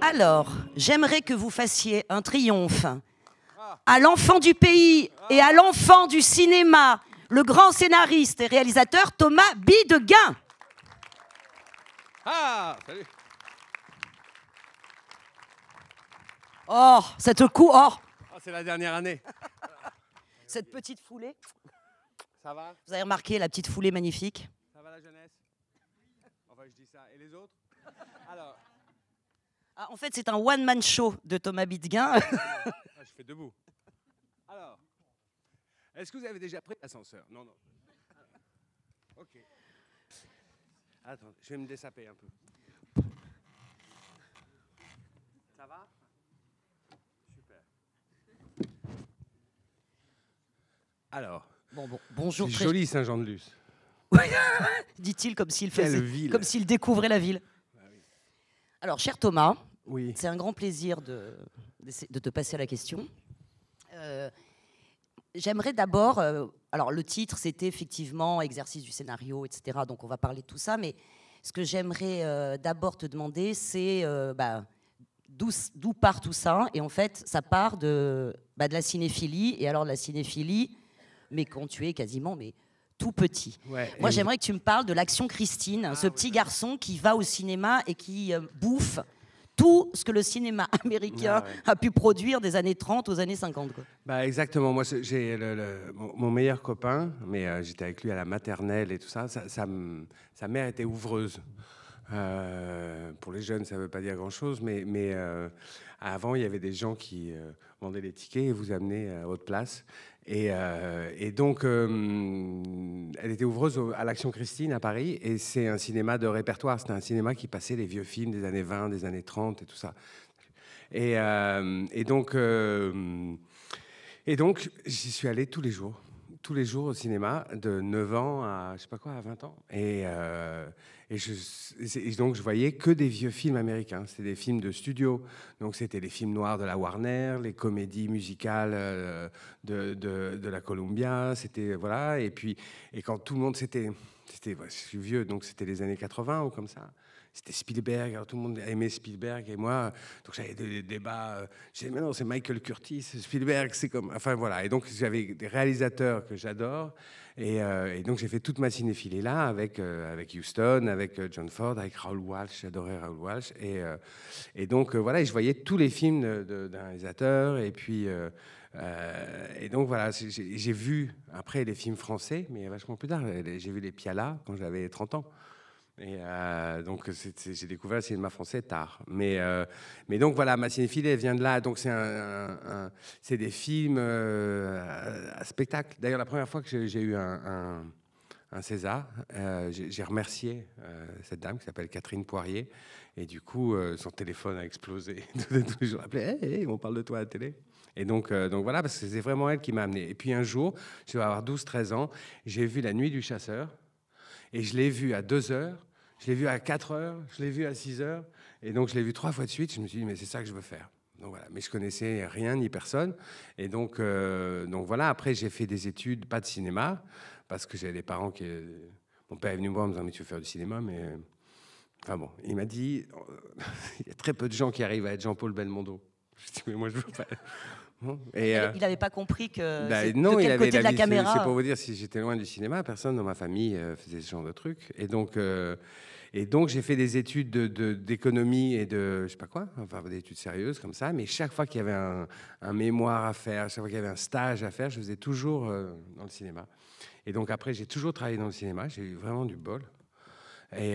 Alors, j'aimerais que vous fassiez un triomphe à l'enfant du pays et à l'enfant du cinéma, le grand scénariste et réalisateur Thomas Bideguin. Ah, salut. Oh, cette coup, oh. oh. C'est la dernière année. cette petite foulée. Ça va Vous avez remarqué la petite foulée magnifique Ça va la jeunesse Enfin, je dis ça. Et les autres Alors. Ah, en fait, c'est un one-man show de Thomas Bidguin. Ah, je fais debout. Alors, est-ce que vous avez déjà pris l'ascenseur Non, non. Ah, ok. Attends, je vais me dessaper un peu. Ça va Super. Alors. bonjour. C'est joli Saint-Jean-de-Luz. dit-il comme s'il faisait, comme s'il découvrait la ville. Alors, cher Thomas, oui. c'est un grand plaisir de, te passer la question. Euh, j'aimerais d'abord, euh, alors le titre c'était effectivement exercice du scénario, etc. Donc on va parler de tout ça, mais ce que j'aimerais euh, d'abord te demander, c'est bah, d'où part tout ça Et en fait, ça part de, bah, de la cinéphilie, et alors de la cinéphilie, mais quand tu es quasiment, mais tout petit. Moi, j'aimerais que tu me parles de l'action Christine, ah, ce petit garçon qui va au cinéma et qui euh, bouffe tout ce que le cinéma américain ah, a pu produire des années 30 aux années 50. Bah, exactement. Moi, j'ai mon meilleur copain, mais euh, j'étais avec lui à la maternelle et tout ça. ça, sa mère était ouvreuse. Euh, pour les jeunes, ça ne veut pas dire grand-chose, mais, mais avant, il y avait des gens qui vendaient les tickets et vous amenaient à votre place. Et, et donc, elle était ouvreuse à l'Action Christine à Paris, et c'est un cinéma de répertoire. C'était un cinéma qui passait les vieux films des années 20, des années 30 et tout ça. Et, euh, donc, euh, et donc j'y suis allé tous les jours tous les jours au cinéma, de 9 ans à, je sais pas quoi, à 20 ans. Et, euh, je, donc, je voyais que des vieux films américains. C'était des films de studio. Donc, c'était les films noirs de la Warner, les comédies musicales euh, de, la Columbia. C'était, voilà. Et puis, et quand tout le monde, c'était, c'était, je suis vieux, donc c'était les années 80 ou comme ça c'était Spielberg, hein, tout le monde aimait Spielberg et moi, donc j'avais des, débats, euh, je disais, mais non, c'est Michael Curtis, Spielberg, c'est comme, enfin voilà, et donc j'avais des réalisateurs que j'adore, et, euh, donc j'ai fait toute ma cinéphilie là, avec, euh, avec Houston, avec John Ford, avec Raoul Walsh, j'adorais Raoul Walsh, et, et donc voilà, et je voyais tous les films d'un réalisateur, et puis... et donc voilà, j'ai vu après les films français, mais vachement plus tard. J'ai vu les Pialas quand j'avais 30 ans. Et euh, donc, j'ai découvert le cinéma français tard. Mais, euh, mais donc, voilà, ma cinéphilie, vient de là. Donc, c'est des films euh, à, spectacle. D'ailleurs, la première fois que j'ai eu un, César, j'ai remercié cette dame qui s'appelle Catherine Poirier. Et du coup, son téléphone a explosé. je appelé, toujours appelé hey, on parle de toi à la télé. Et donc, donc voilà, parce que c'est vraiment elle qui m'a amené. Et puis un jour, je vais avoir 12-13 ans, j'ai vu La Nuit du Chasseur, et je l'ai vu à 2 heures je l'ai vu à 4 heures, je l'ai vu à 6 heures, et donc je l'ai vu trois fois de suite. Je me suis dit, mais c'est ça que je veux faire. Donc voilà, mais je connaissais rien ni personne. Et donc, euh, donc voilà, après j'ai fait des études, pas de cinéma, parce que j'avais des parents qui... Mon père est venu me voir en me disant, mais tu veux faire du cinéma, mais... Enfin bon, il m'a dit, il y a très peu de gens qui arrivent à être Jean-Paul Belmondo. Je dis, mais moi je veux pas... Hein, il n'avait euh, pas compris que bah, non, de quel côté de la caméra. C'est pour vous dire, si j'étais loin du cinéma, personne dans ma famille euh, faisait ce genre de truc. Et donc, euh, et donc j'ai fait des études d'économie de, et de je sais pas quoi, enfin des études sérieuses comme ça. Mais chaque fois qu'il y avait un, mémoire à faire, chaque fois qu'il y avait un stage à faire, je faisais toujours dans le cinéma. Et donc après, j'ai toujours travaillé dans le cinéma. J'ai eu vraiment du bol. Et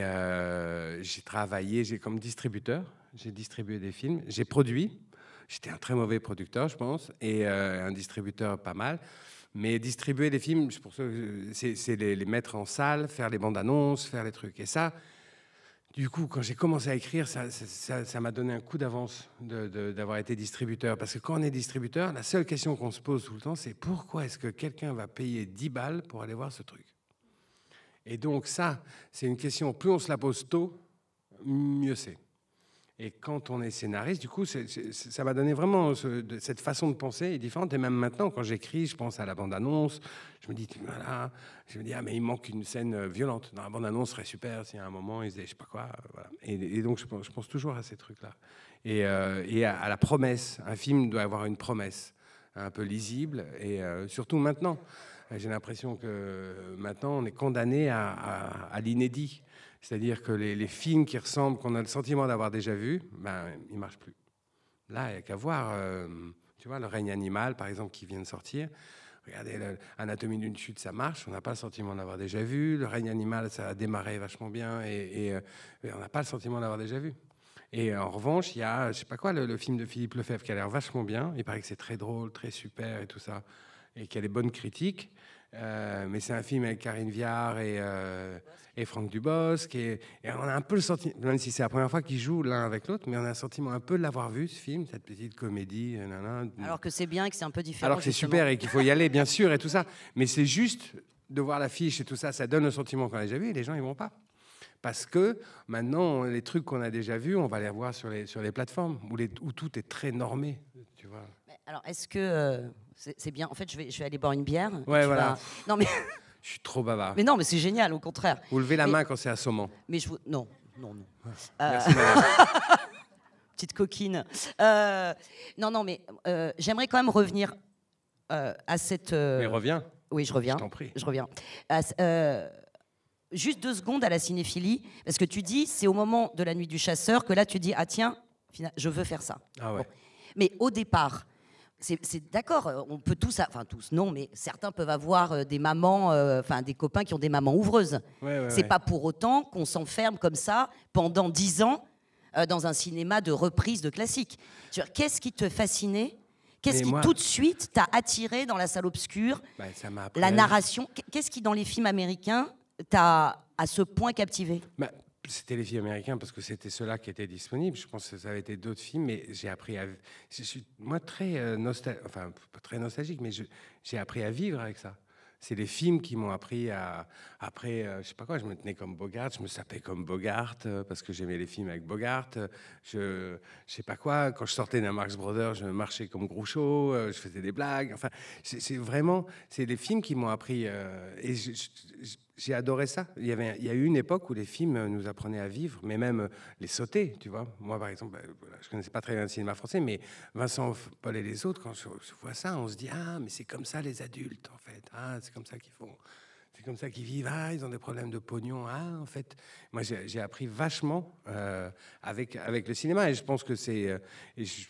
j'ai travaillé, j'ai comme distributeur, j'ai distribué des films, j'ai produit. J'étais un très mauvais producteur, je pense, et euh, un distributeur pas mal. Mais distribuer des films, euh, c'est les, les, mettre en salle, faire les bandes annonces, faire les trucs. Et ça, du coup, quand j'ai commencé à écrire, ça m'a donné un coup d'avance d'avoir été distributeur. Parce que quand on est distributeur, la seule question qu'on se pose tout le temps, c'est pourquoi est-ce que quelqu'un va payer 10 balles pour aller voir ce truc Et donc ça, c'est une question, plus on se la pose tôt, mieux c'est. Et quand on est scénariste, du coup, ça m'a donné vraiment cette façon de penser est différente. Et même maintenant, quand j'écris, je pense à la bande-annonce. Je me dis, voilà, je me dis, ah, mais il manque une scène euh, violente. Dans la bande-annonce serait super si à un moment, ils faisaient, je sais pas quoi. Euh, et, donc, je pense, toujours à ces trucs-là. Et, euh, à, la promesse. Un film doit avoir une promesse un peu lisible. Et surtout maintenant, j'ai l'impression que maintenant, on est condamné à l'inédit. C'est-à-dire que les, films qui ressemblent, qu'on a le sentiment d'avoir déjà vu, ben, ils ne marchent plus. Là, il n'y a qu'à voir, euh, tu vois, le règne animal, par exemple, qui vient de sortir. Regardez, l'anatomie d'une chute, ça marche. On n'a pas le sentiment d'avoir déjà vu. Le règne animal, ça a démarré vachement bien et, euh, on n'a pas le sentiment d'avoir déjà vu. Et euh, en revanche, il y a, je sais pas quoi, le, film de Philippe Lefebvre qui a l'air vachement bien. Il paraît que c'est très drôle, très super et tout ça, et qu'il est a des bonnes critiques. Euh, mais c'est un film avec Karine Viard et, euh, et Franck Dubosc. Et, on a un peu le sentiment, même si c'est la première fois qu'ils jouent l'un avec l'autre, mais on a un sentiment un peu de l'avoir vu, ce film, cette petite comédie. Euh, alors que c'est bien et que c'est un peu différent. Alors que c'est super et qu'il faut y aller, bien sûr, et tout ça. Mais c'est juste de voir l'affiche et tout ça, ça donne le sentiment qu'on a déjà vu et les gens, ils vont pas. Parce que maintenant, les trucs qu'on a déjà vus, on va les voir sur les, sur les plateformes où, les, tout est très normé. Tu vois. alors, est-ce que. C'est bien. En fait, je vais, aller boire une bière. Ouais, voilà. Non, mais. Je suis trop bavard. Mais non, mais c'est génial, au contraire. Vous levez la main quand c'est assommant. Mais je vous. Non, non, non. Ah, merci, euh, Petite coquine. Euh, non, non, mais euh, j'aimerais quand même revenir à cette. Mais reviens. Oui, je reviens. Je t'en prie. Je reviens. juste deux secondes à la cinéphilie, parce que tu dis, c'est au moment de la nuit du chasseur que là, tu dis, ah tiens, je veux faire ça. Ah ouais. Mais au départ, c'est d'accord, euh, on peut tous, enfin tous, non, mais certains peuvent avoir euh, des mamans, euh, enfin des copains qui ont des mamans ouvreuses. c'est pas pour autant qu'on s'enferme comme ça pendant dix ans dans un cinéma de reprise de classiques. Qu'est-ce qui te fascinait Qu'est-ce qui tout de suite t'a attiré dans la salle obscure bah, La narration Qu'est-ce qui dans les films américains t'a à ce point captivé bah, c'était les films américains parce que c'était ceux-là qui étaient disponibles. Je pense que ça avait été d'autres films, mais j'ai appris à. Je suis, moi, très, euh, nostalgique, enfin, pas très nostalgique, mais j'ai appris à vivre avec ça. C'est les films qui m'ont appris à. Après, euh, je sais pas quoi, je me tenais comme Bogart, je me sapais comme Bogart euh, parce que j'aimais les films avec Bogart. Je, ne sais pas quoi, quand je sortais d'un Marx Brothers, je marchais comme Groucho, je faisais des blagues. Enfin, c'est vraiment. C'est les films qui m'ont appris. et je, j'ai adoré ça. Il y, avait, il y a eu une époque où les films nous apprenaient à vivre, mais même euh, les sauter, tu vois. Moi, par exemple, ben, je ne connaissais pas très bien le cinéma français, mais Vincent Paul et les autres, quand je, vois ça, on se dit Ah, mais c'est comme ça les adultes, en fait. Ah, c'est comme ça qu'ils font. C'est comme ça qu'ils vivent. Ah, ils ont des problèmes de pognon. Ah, en fait. Moi, j'ai appris vachement euh, avec, avec le cinéma. Et je pense que c'est. Euh,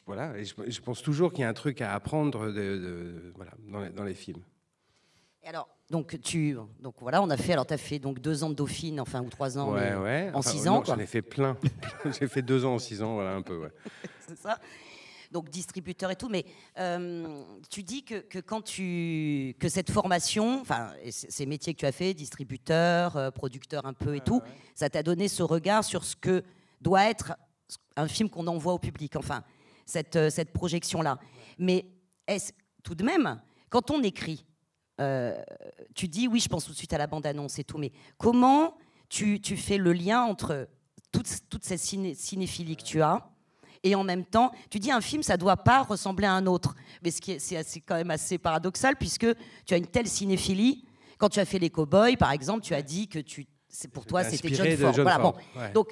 voilà. je, pense toujours qu'il y a un truc à apprendre de, voilà, dans les, dans les films. Et alors donc, tu, donc voilà, on a fait. Alors, tu as fait donc deux ans de Dauphine, enfin, ou trois ans en six ans. J'en ai fait plein. J'ai fait deux ans en six ans, voilà, un peu. C'est ça. Donc, distributeur et tout. Mais euh, tu dis que, quand tu. que cette formation, enfin, ces métiers que tu as fait, distributeur, euh, producteur un peu et tout, ça t'a donné ce regard sur ce que doit être un film qu'on envoie au public, enfin, cette, euh, cette projection-là. Mais est ce tout de même, quand on écrit, euh, tu dis oui, je pense tout de suite à la bande-annonce et tout, mais comment tu, fais le lien entre toute, ces cette cinéphilie que tu as et en même temps, tu dis un film, ça doit pas ressembler à un autre. Mais ce qui c'est quand même assez paradoxal puisque tu as une telle cinéphilie. Quand tu as fait Les Cowboys, par exemple, tu as dit que tu, pour toi, c'était John Ford. Donc,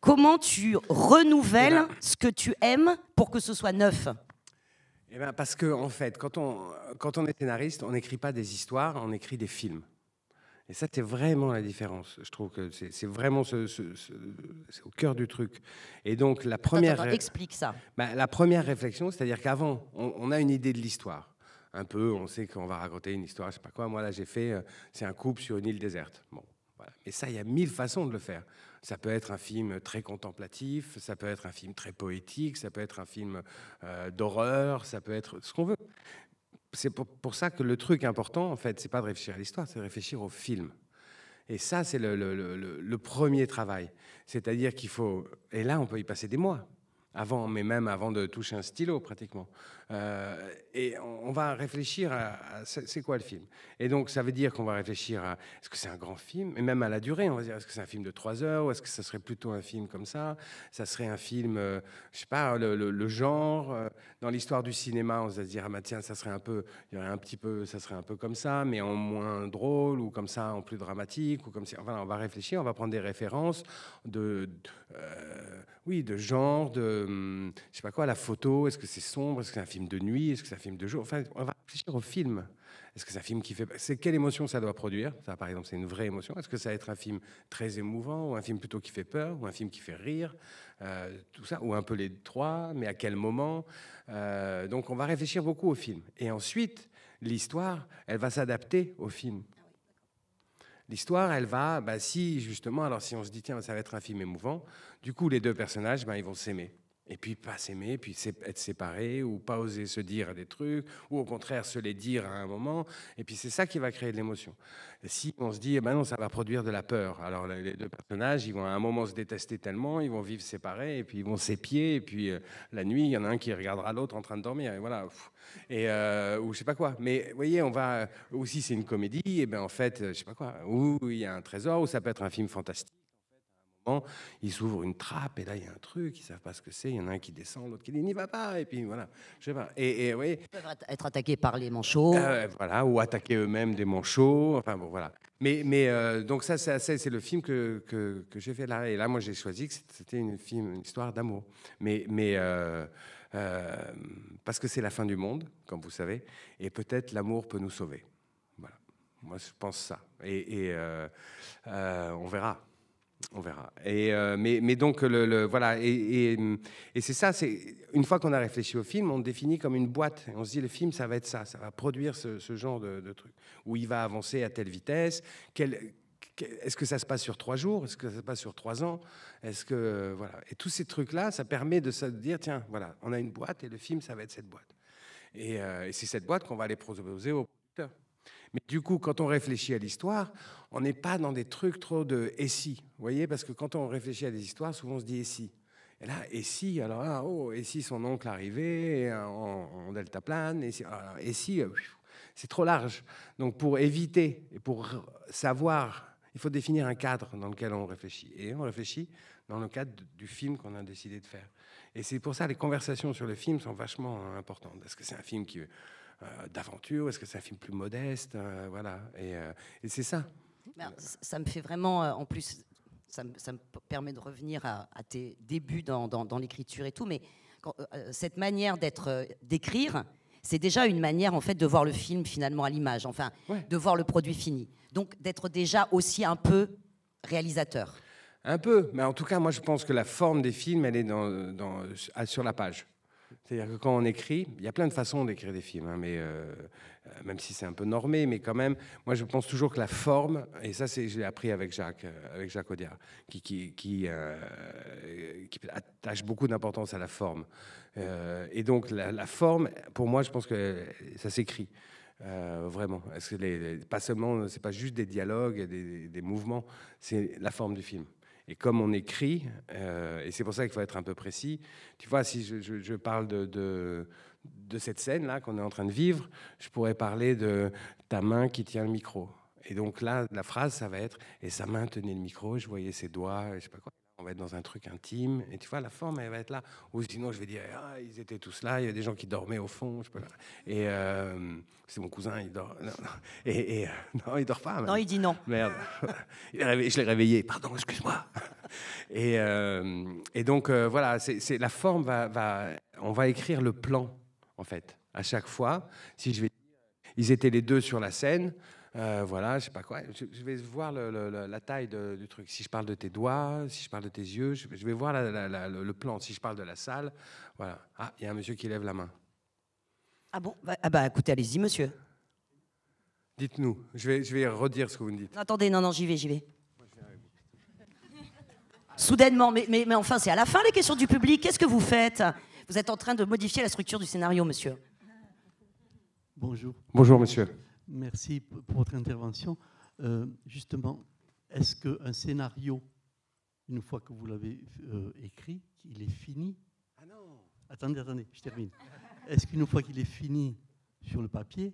comment tu renouvelles eh ben. ce que tu aimes pour que ce soit neuf eh ben, Parce que, en fait, quand on, quand on est scénariste, on n'écrit pas des histoires, on écrit des films. Et ça, c'est vraiment la différence. Je trouve que c'est vraiment ce, au cœur du truc. Et donc, la première. explique ça. Bah, la première réflexion, c'est-à-dire qu'avant, on, a une idée de l'histoire. Un peu, on sait qu'on va raconter une histoire, je sais pas quoi. Moi, là, j'ai fait. Euh, c'est un couple sur une île déserte. Bon, voilà. Mais ça, il y a mille façons de le faire. Ça peut être un film très contemplatif, ça peut être un film très poétique, ça peut être un film euh, d'horreur, ça peut être ce qu'on veut. C'est pour, ça que le truc important, en fait, c'est pas de réfléchir à l'histoire, c'est de réfléchir au film. Et ça, c'est le, le premier travail. C'est-à-dire qu'il faut. Et là, on peut y passer des mois avant, mais même avant de toucher un stylo pratiquement. Euh, et on, va réfléchir à, c'est quoi le film. Et donc ça veut dire qu'on va réfléchir à est-ce que c'est un grand film, et même à la durée, on va dire est-ce que c'est un film de 3 heures, ou est-ce que ça serait plutôt un film comme ça, ça serait un film, euh, je sais pas, le, genre, euh, dans l'histoire du cinéma, on va se dire ah bah tiens, ça serait un peu, il y aurait un petit peu, ça serait un peu comme ça, mais en moins drôle, ou comme ça, en plus dramatique, ou comme ça. Enfin, on va réfléchir, on va prendre des références de, oui, de genre, de, hum, je sais pas quoi, la photo, est-ce que c'est sombre, est-ce que c'est un film film de nuit Est-ce que c'est un film de jour Enfin, on va réfléchir au film. Est-ce que c'est un film qui fait. C'est quelle émotion ça doit produire Ça, par exemple, c'est une vraie émotion. Est-ce que ça va être un film très émouvant, ou un film plutôt qui fait peur, ou un film qui fait rire euh, Tout ça, ou un peu les trois, mais à quel moment euh, Donc, on va réfléchir beaucoup au film. Et ensuite, l'histoire, elle va s'adapter au film. L'histoire, elle va, bah, si justement, alors si on se dit, tiens, ça va être un film émouvant, du coup, les deux personnages, bah, ils vont s'aimer. Et puis pas s'aimer, puis être séparé, ou pas oser se dire des trucs, ou au contraire se les dire à un moment. Et puis c'est ça qui va créer de l'émotion. Si on se dit, eh ben non, ça va produire de la peur. Alors les deux personnages, ils vont à un moment se détester tellement, ils vont vivre séparés, et puis ils vont s'épier, et puis euh, la nuit, il y en a un qui regardera l'autre en train de dormir, et voilà. Et, euh, ou je sais pas quoi. Mais vous voyez, on va. Ou si c'est une comédie, et eh ben en fait, euh, je sais pas quoi. Ou il y a un trésor, ou ça peut être un film fantastique ils ouvrent une trappe et là il y a un truc, ils savent pas ce que c'est. Il y en a un qui descend, l'autre qui dit n'y va pas et puis voilà, je sais pas. Et, oui. Ils peuvent être attaqués par les manchots. Ah voilà, ou attaquer eux-mêmes des manchots. Enfin bon voilà. Mais, mais euh, donc ça c'est le film que, que, j'ai fait là et là moi j'ai choisi que c'était une film une histoire d'amour. Mais mais euh, euh, parce que c'est la fin du monde, comme vous savez, et peut-être l'amour peut nous sauver. Voilà, moi je pense ça. et on verra. On verra. Et euh, mais, donc, le, voilà. Et, c'est ça, c'est une fois qu'on a réfléchi au film, on le définit comme une boîte. on se dit, le film, ça va être ça, ça va produire ce, genre de, truc. Où il va avancer à telle vitesse. Est-ce que ça se passe sur trois jours Est-ce que ça se passe sur trois ans Est-ce que. Voilà. Et tous ces trucs-là, ça permet de se dire, tiens, voilà, on a une boîte et le film, ça va être cette boîte. Et, euh, et c'est cette boîte qu'on va aller proposer au producteur. Mais du coup, quand on réfléchit à l'histoire, on n'est pas dans des trucs trop de et si. Vous voyez, parce que quand on réfléchit à des histoires, souvent on se dit et si. Et là, et si, alors, ah, oh, et si son oncle arrivait en, en deltaplane, et si, ah, et si euh, c'est trop large. Donc pour éviter et pour savoir, il faut définir un cadre dans lequel on réfléchit. Et on réfléchit dans le cadre du film qu'on a décidé de faire. Et c'est pour ça que les conversations sur le film sont vachement importantes, parce que c'est un film qui euh, d'aventure Est-ce que c'est un film plus modeste euh, Voilà. Et, euh, c'est ça. Ça me fait vraiment, en plus, ça me, permet de revenir à, tes débuts dans, l'écriture et tout, mais cette manière d'être, d'écrire, c'est déjà une manière en fait de voir le film finalement à l'image, enfin de voir le produit fini. Donc d'être déjà aussi un peu réalisateur. Un peu, mais en tout cas, moi je pense que la forme des films, elle est sur la page. C'est-à-dire que quand on écrit, il y a plein de façons d'écrire des films, hein, mais euh, euh, même si c'est un peu normé, mais quand même, moi je pense toujours que la forme, et ça c'est, je l'ai appris avec Jacques, euh, avec Jacques Audiard, qui, qui, attache beaucoup d'importance à la forme. et donc la, forme, pour moi, je pense que ça s'écrit. vraiment, Ce que les, pas seulement, c'est pas juste des dialogues, des mouvements, c'est la forme du film. Et comme on écrit, euh, et c'est pour ça qu'il faut être un peu précis, tu vois, si je, parle de, cette scène-là qu'on est en train de vivre, je pourrais parler de ta main qui tient le micro. Et donc là, la phrase, ça va être, et sa main tenait le micro, je voyais ses doigts, je sais pas quoi on va être dans un truc intime, et tu vois, la forme, elle va être là. Ou sinon, je vais dire, ah, ils étaient tous là, il y a des gens qui dormaient au fond. Je peux... Et euh, c'est mon cousin, il dort. Non, Et, euh, non, il dort pas. Non, il dit non. Merde. je l'ai réveillé, pardon, excuse-moi. et, euh, et donc, voilà, c'est la forme va, va. On va écrire le plan, en fait, à chaque fois. Si je vais ils étaient les deux sur la scène. Euh, voilà, je sais pas quoi. Je, vais voir la taille du truc. Si je parle de tes doigts, si je parle de tes yeux, je, vais voir le, plan. Si je parle de la salle, voilà. Ah, il y a un monsieur qui lève la main. Ah bon bah, Ah bah écoutez, allez-y, monsieur. Dites-nous. Je vais, je vais redire ce que vous me dites. attendez, non, non, j'y vais, j'y vais. Soudainement, mais, mais enfin, c'est à la fin les questions du public. Qu'est-ce que vous faites Vous êtes en train de modifier la structure du scénario, monsieur. Bonjour. Bonjour, monsieur. Merci pour votre intervention. Euh, justement, est-ce qu'un scénario, une fois que vous l'avez euh, écrit, il est fini Ah non Attendez, attendez, je termine. Est-ce qu'une fois qu'il est fini sur le papier,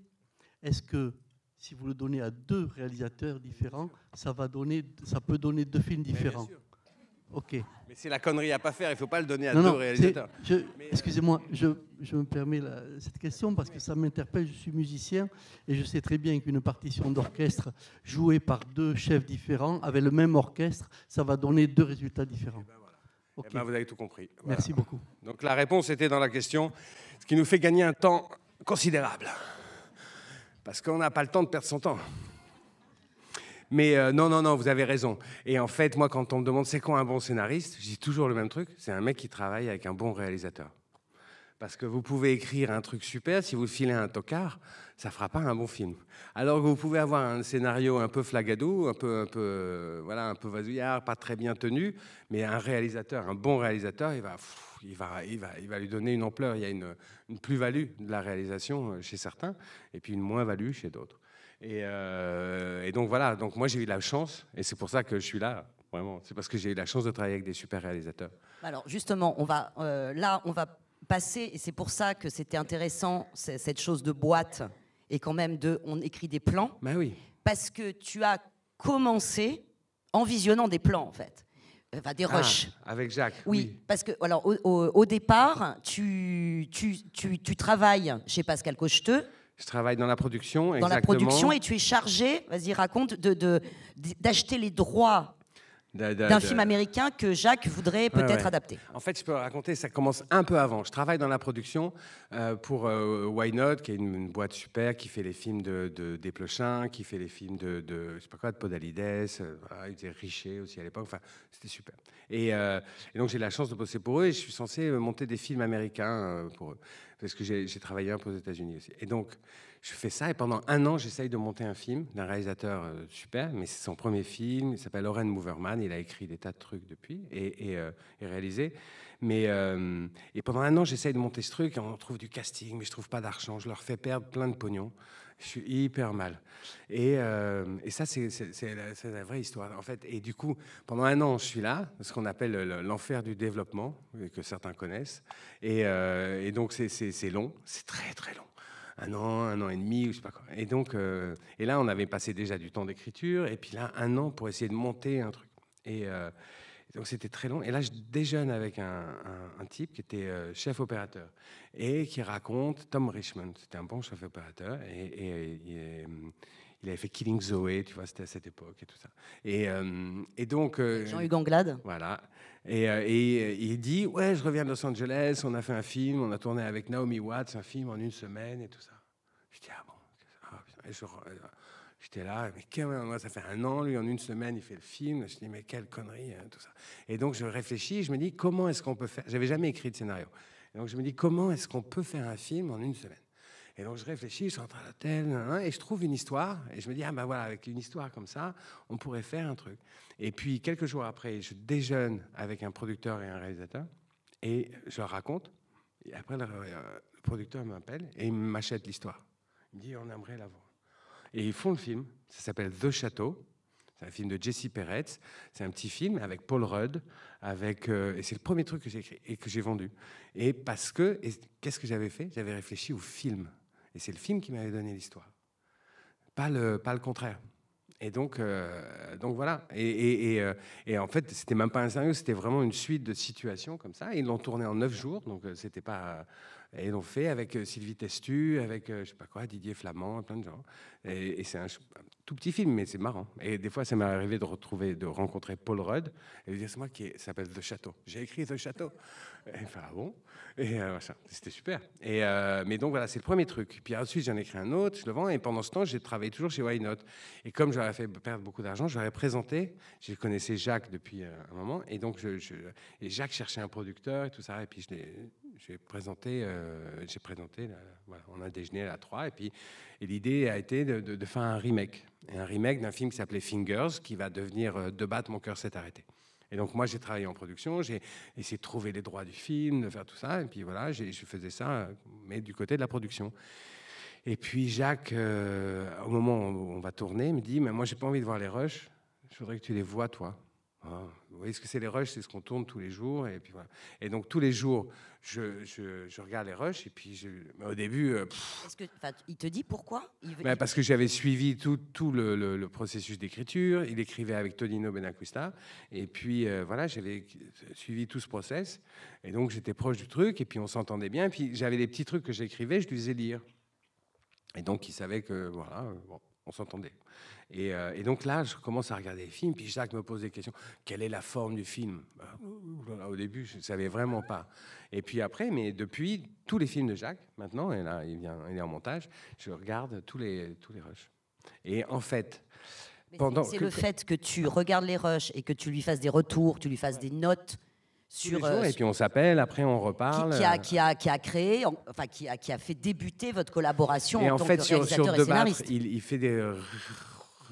est-ce que si vous le donnez à deux réalisateurs différents, ça, va donner, ça peut donner deux films différents mais c'est la connerie à pas faire, il ne faut pas le donner à deux réalisateurs. Excusez-moi, euh, je, me permets cette question parce que ça m'interpelle. Je suis musicien et je sais très bien qu'une partition d'orchestre jouée par deux chefs différents avec le même orchestre, ça va donner deux résultats différents. Eh ben eh ben, vous avez tout compris. Merci beaucoup. Donc la réponse était dans la question, ce qui nous fait gagner un temps considérable. Parce qu'on n'a pas le temps de perdre son temps. Mais euh, non, non, non, vous avez raison. Et en fait, moi, quand on me demande c'est quoi un bon scénariste, je dis toujours le même truc c'est un mec qui travaille avec un bon réalisateur. Parce que vous pouvez écrire un truc super, si vous filez un tocard, ça fera pas un bon film. Alors que vous pouvez avoir un scénario un peu flagado, un peu, un peu, voilà, un peu vasouillard, pas très bien tenu, mais un réalisateur, un bon réalisateur, il va, il va, va, il va lui donner une ampleur. Il y a une plus-value de la réalisation euh, chez certains, et puis une moins-value chez d'autres. Euh, et, donc voilà, donc moi j'ai eu la chance, et c'est pour ça que je suis là, vraiment. C'est parce que j'ai eu la chance de travailler avec des super réalisateurs. Alors justement, on va, euh, là, on va passer, et c'est pour ça que c'était intéressant, cette chose de boîte, et quand même de, on écrit des plans. Ben oui. Parce que tu as commencé en visionnant des plans, en fait. Euh, enfin, des ah, rushs. avec Jacques. Oui, parce que alors, au, départ, tu, tu, tu, tu travailles chez Pascal Cocheteux. Je travaille dans la production. Dans la production et tu es chargé, vas-y raconte, de, d'acheter les droits d'un film américain que Jacques voudrait peut-être adapter. En fait, je peux raconter, ça commence un peu avant. Je travaille dans la production euh, pour euh, Why Not, qui est une, boîte super qui fait les films de, de Desplechin, qui fait les films de, de je sais pas quoi, de Podalides, euh, il était Richer aussi à l'époque. Enfin, c'était super. Et, donc j'ai la chance de bosser pour eux et je suis censé monter des films américains pour eux parce que j'ai travaillé un peu aux États-Unis aussi. Et donc je fais ça et pendant un an, j'essaye de monter un film d'un réalisateur euh, super, mais c'est son premier film. Il s'appelle Oren Moverman. Il a écrit des tas de trucs depuis et, et, euh, réalisé. Mais euh, et pendant un an, j'essaye de monter ce truc. Et on trouve du casting, mais je trouve pas d'argent. Je leur fais perdre plein de pognon. Je suis hyper mal. Et, et ça, c'est la, la, vraie histoire en fait. Et du coup, pendant un an, je suis là, ce qu'on appelle l'enfer du développement, que certains connaissent. Et, et donc, c'est long, c'est très très long un an, un an et demi, ou je sais pas quoi. Et donc, euh, et là, on avait passé déjà du temps d'écriture, et puis là, un an pour essayer de monter un truc. Et euh, donc, c'était très long. Et là, je déjeune avec un, un, type qui était euh, chef opérateur et qui raconte Tom Richmond. C'était un bon chef opérateur. Et, et, et, il avait fait Killing Zoe, tu vois, c'était à cette époque et tout ça. Et, euh, et donc. Euh, Jean-Hugues Anglade. Voilà. Et, euh, il dit Ouais, je reviens de Los Angeles, on a fait un film, on a tourné avec Naomi Watts, un film en une semaine et tout ça. Je dis Ah bon ah, J'étais là, mais quand ça fait un an, lui, en une semaine, il fait le film. Je dis, mais quelle connerie, hein, tout ça. Et donc, je réfléchis, je me dis, comment est-ce qu'on peut faire J'avais jamais écrit de scénario. donc, je me dis, comment est-ce qu'on peut faire un film en une semaine et donc je réfléchis, je rentre à l'hôtel et je trouve une histoire, et je me dis, ah ben voilà, avec une histoire comme ça, on pourrait faire un truc. Et puis quelques jours après, je déjeune avec un producteur et un réalisateur, et je leur raconte. Et après, le, euh, producteur m'appelle et il m'achète l'histoire. Il me dit, on aimerait la voir. Et ils font le film, ça s'appelle The Château. C'est un film de Jesse Peretz. C'est un petit film avec Paul Rudd. Avec, euh, et c'est le premier truc que j'ai écrit et que j'ai vendu. Et parce que, qu'est-ce que j'avais fait J'avais réfléchi au film et c'est le film qui m'avait donné l'histoire. Pas le, contraire. Et donc, euh, voilà. Euh, et, en fait, c'était même pas un sérieux, c'était vraiment une suite de situations comme ça. Ils l'ont tourné en neuf jours, donc euh, c'était pas et l'ont fait avec euh, Sylvie Testu, avec, euh, je sais pas quoi, Didier Flamand, plein de gens. Et, c'est un, tout petit film, mais c'est marrant. Et des fois, ça m'est arrivé de retrouver, de rencontrer Paul Rudd et de dire, c'est moi qui s'appelle The Château. J'ai écrit The Château. Et enfin, ah bon Et euh, c'était super. Et, mais donc, voilà, c'est le premier truc. Puis ensuite, j'en ai écrit un autre, je le vends. Et pendant ce temps, j'ai travaillé toujours chez Why Not. Et comme j'avais fait perdre beaucoup d'argent, je j'avais présenté. Je connaissais Jacques depuis un moment. Et donc, Jacques cherchait un producteur et tout ça. Et puis, je l'ai j'ai présenté, euh, j'ai présenté on a déjeuné à 3 et puis l'idée a été de, faire un remake, un remake d'un film qui s'appelait Fingers, qui va devenir euh, mon cœur s'est arrêté. Et donc moi j'ai travaillé en production, j'ai essayé de trouver les droits du film, de faire tout ça, et puis voilà, je faisais ça, mais du côté de la production. Et puis Jacques, euh, au moment où on va tourner, me dit, mais moi j'ai pas envie de voir les rushs, je voudrais que tu les vois toi. Hein. vous voyez ce que c'est les rushs, c'est ce qu'on tourne tous les jours. Et, puis voilà. et donc tous les jours, je, je, je regarde les rushs. Et puis au début... Euh, il te dit pourquoi ben, Parce que j'avais suivi tout, tout le, le, processus d'écriture. Il écrivait avec Tonino Benacquista. Et puis euh, voilà, j'avais suivi tout ce process. Et donc j'étais proche du truc. Et puis on s'entendait bien. Et puis j'avais des petits trucs que j'écrivais, je lui faisais lire. Et donc il savait que voilà, bon, on s'entendait. Euh, et, donc là, je commence à regarder les films, puis Jacques me pose des questions. Quelle est la forme du film euh, Au début, je ne savais vraiment pas. Et puis après, mais depuis, tous les films de Jacques, maintenant, et là, il, vient, il est en montage, je regarde tous les, tous les rushs. Et en fait, c'est le fait que tu regardes les rushs et que tu lui fasses des retours, tu lui fasses des notes sur. Jours, euh, et puis on s'appelle, après on reparle. Qui, a, qui, a, créé, enfin qui a, qui a fait débuter votre collaboration. Et en, tant fait, que sur, sur et il, il, fait des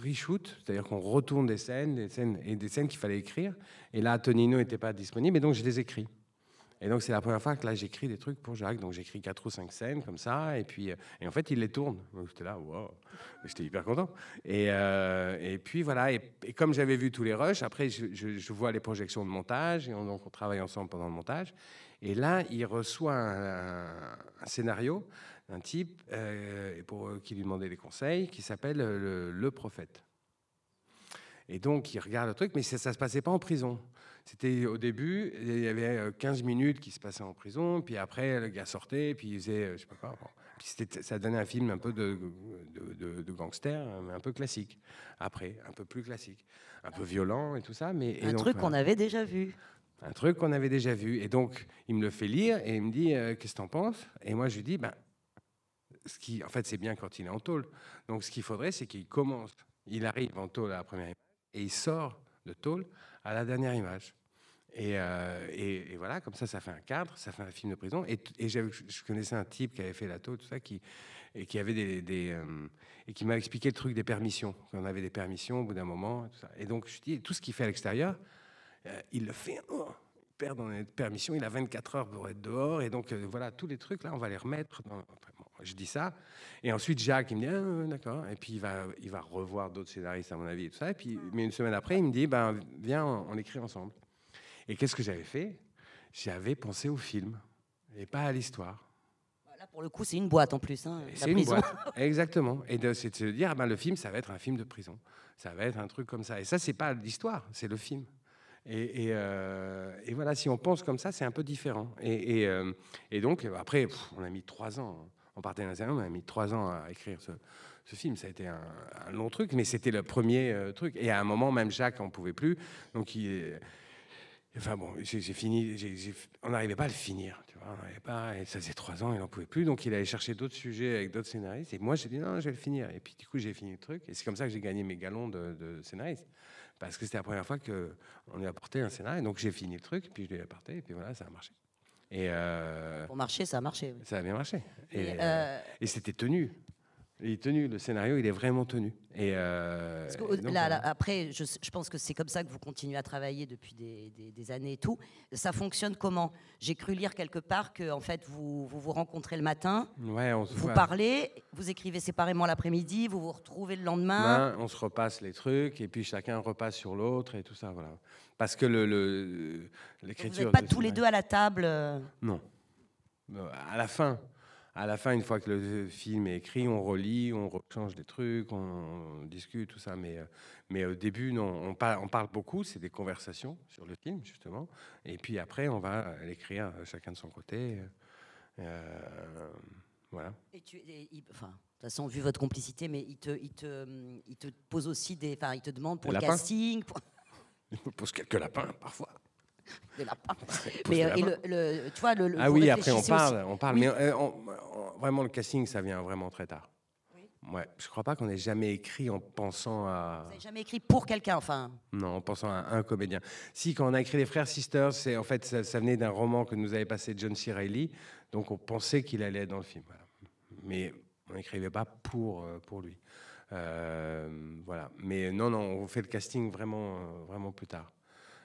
c'est-à-dire qu'on retourne des scènes, des scènes et des scènes qu'il fallait écrire. Et là, Tonino n'était pas disponible, et donc je les écris. Et donc c'est la première fois que là j'écris des trucs pour Jacques. Donc j'écris quatre ou cinq scènes comme ça, et puis euh, et en fait il les tourne. J'étais là, wow. j'étais hyper content. Et, euh, et puis voilà. Et, comme j'avais vu tous les rushs, après je, vois les projections de montage et on, donc travaille ensemble pendant le montage. Et là il reçoit un scénario un type euh, pour, euh, qui lui demandait des conseils, qui s'appelle euh, le, prophète. Et donc, il regarde le truc, mais ça ne se passait pas en prison. C'était au début, il y avait 15 minutes qui se passaient en prison, puis après, le gars sortait, puis il faisait, je sais pas, quoi. ça donnait un film un peu de, de, de, gangster, un peu classique. Après, un peu plus classique, un peu violent et tout ça. Mais, un truc qu'on avait déjà vu un truc qu'on avait déjà vu. Et donc, il me le fait lire et il me dit Qu'est-ce que en penses Et moi, je lui dis ben, en fait, c'est bien quand il est en tôle. Donc, ce qu'il faudrait, c'est qu'il commence, il arrive en tôle à la première image et il sort de tôle à la dernière image. Et, euh, voilà, comme ça, ça fait un cadre, ça fait un film de prison. Et, je connaissais un type qui avait fait la tôle, tout ça, qui, et qui avait des, euh, et qui m'a expliqué le truc des permissions. On avait des permissions au bout d'un moment, tout ça. Et donc je dis, tout ce qu'il fait à l'extérieur, euh, il le fait. Oh, il perd dans les permissions, il a 24 heures pour être dehors. Et donc voilà, tous les trucs là, on va les remettre. Dans... Je dis ça. Et ensuite, Jacques, il me dit, ah, d'accord. Et puis, il va, il va revoir d'autres scénaristes, à mon avis, et tout ça. Et puis, mais une semaine après, il me dit, ben, viens, on, écrit ensemble. Et qu'est-ce que j'avais fait J'avais pensé au film et pas à l'histoire. Bah, là, pour le coup, c'est une boîte en plus. Hein, c'est une boîte, exactement. Et c'est de se dire, ah, ben, le film, ça va être un film de prison. Ça va être un truc comme ça. Et ça, c'est pas l'histoire, c'est le film. Et, euh, voilà, si on pense comme ça, c'est un peu différent. Et, euh, donc, après, on a mis trois ans. Hein on partait d'un scénario, on a mis trois ans à écrire ce, film. Ça a été un, long truc, mais c'était le premier euh, truc. Et à un moment, même Jacques n'en pouvait plus. Donc, il, enfin bon, j'ai fini. on n'arrivait pas à le finir. Tu vois, pas. Et ça faisait trois ans, il n'en pouvait plus. Donc, il allait chercher d'autres sujets avec d'autres scénaristes. Et moi, j'ai dit non, je vais le finir. Et puis, du coup, j'ai fini le truc. Et c'est comme ça que j'ai gagné mes galons de, scénaristes. Parce que c'était la première fois qu'on lui apportait un scénario. Donc, j'ai fini le truc, puis je lui ai apporté. Et puis voilà, ça a marché. Et euh, Pour marcher, ça a marché. ça a bien marché. Et, et euh, euh, c'était tenu. Il est tenu, le scénario, il est vraiment tenu. Et, euh, là, après, je, pense que c'est comme ça que vous continuez à travailler depuis des, années et tout. Ça fonctionne comment J'ai cru lire quelque part que, en fait, vous vous, rencontrez le matin, vous parlez, vous écrivez séparément l'après-midi, vous vous retrouvez le lendemain. on se repasse les trucs, et puis chacun repasse sur l'autre, et tout ça, voilà. Parce que l'écriture... Le, vous n'êtes pas tous les deux à la table euh. Non. Euh, à la fin, à la fin, une fois que le film est écrit, on relit, on change des trucs, on, discute, tout ça. Mais, euh, mais au début, non, on, on parle beaucoup, c'est des conversations sur le film, justement. Et puis après, on va l'écrire euh, chacun de son côté. Euh, voilà. enfin, de toute façon, vu votre complicité, mais il te, il te, il te pose aussi des. Enfin, il te demande pour le casting. Il me pose quelques lapins, parfois. de Mais, euh, le, ah oui, après on parle, on parle. Mais euh, vraiment, le casting, ça vient vraiment très tard. Oui. Ouais, je crois pas qu'on ait jamais écrit en pensant à. Vous jamais écrit pour quelqu'un, enfin. Non, en pensant à un comédien. Si, quand on a écrit Les Frères Sisters, c'est en fait ça, venait d'un roman que nous avait passé John C. donc on pensait qu'il allait dans le film. Mais on n'écrivait pas pour euh, pour lui. voilà. Mais non, non, on fait le casting vraiment, vraiment plus tard.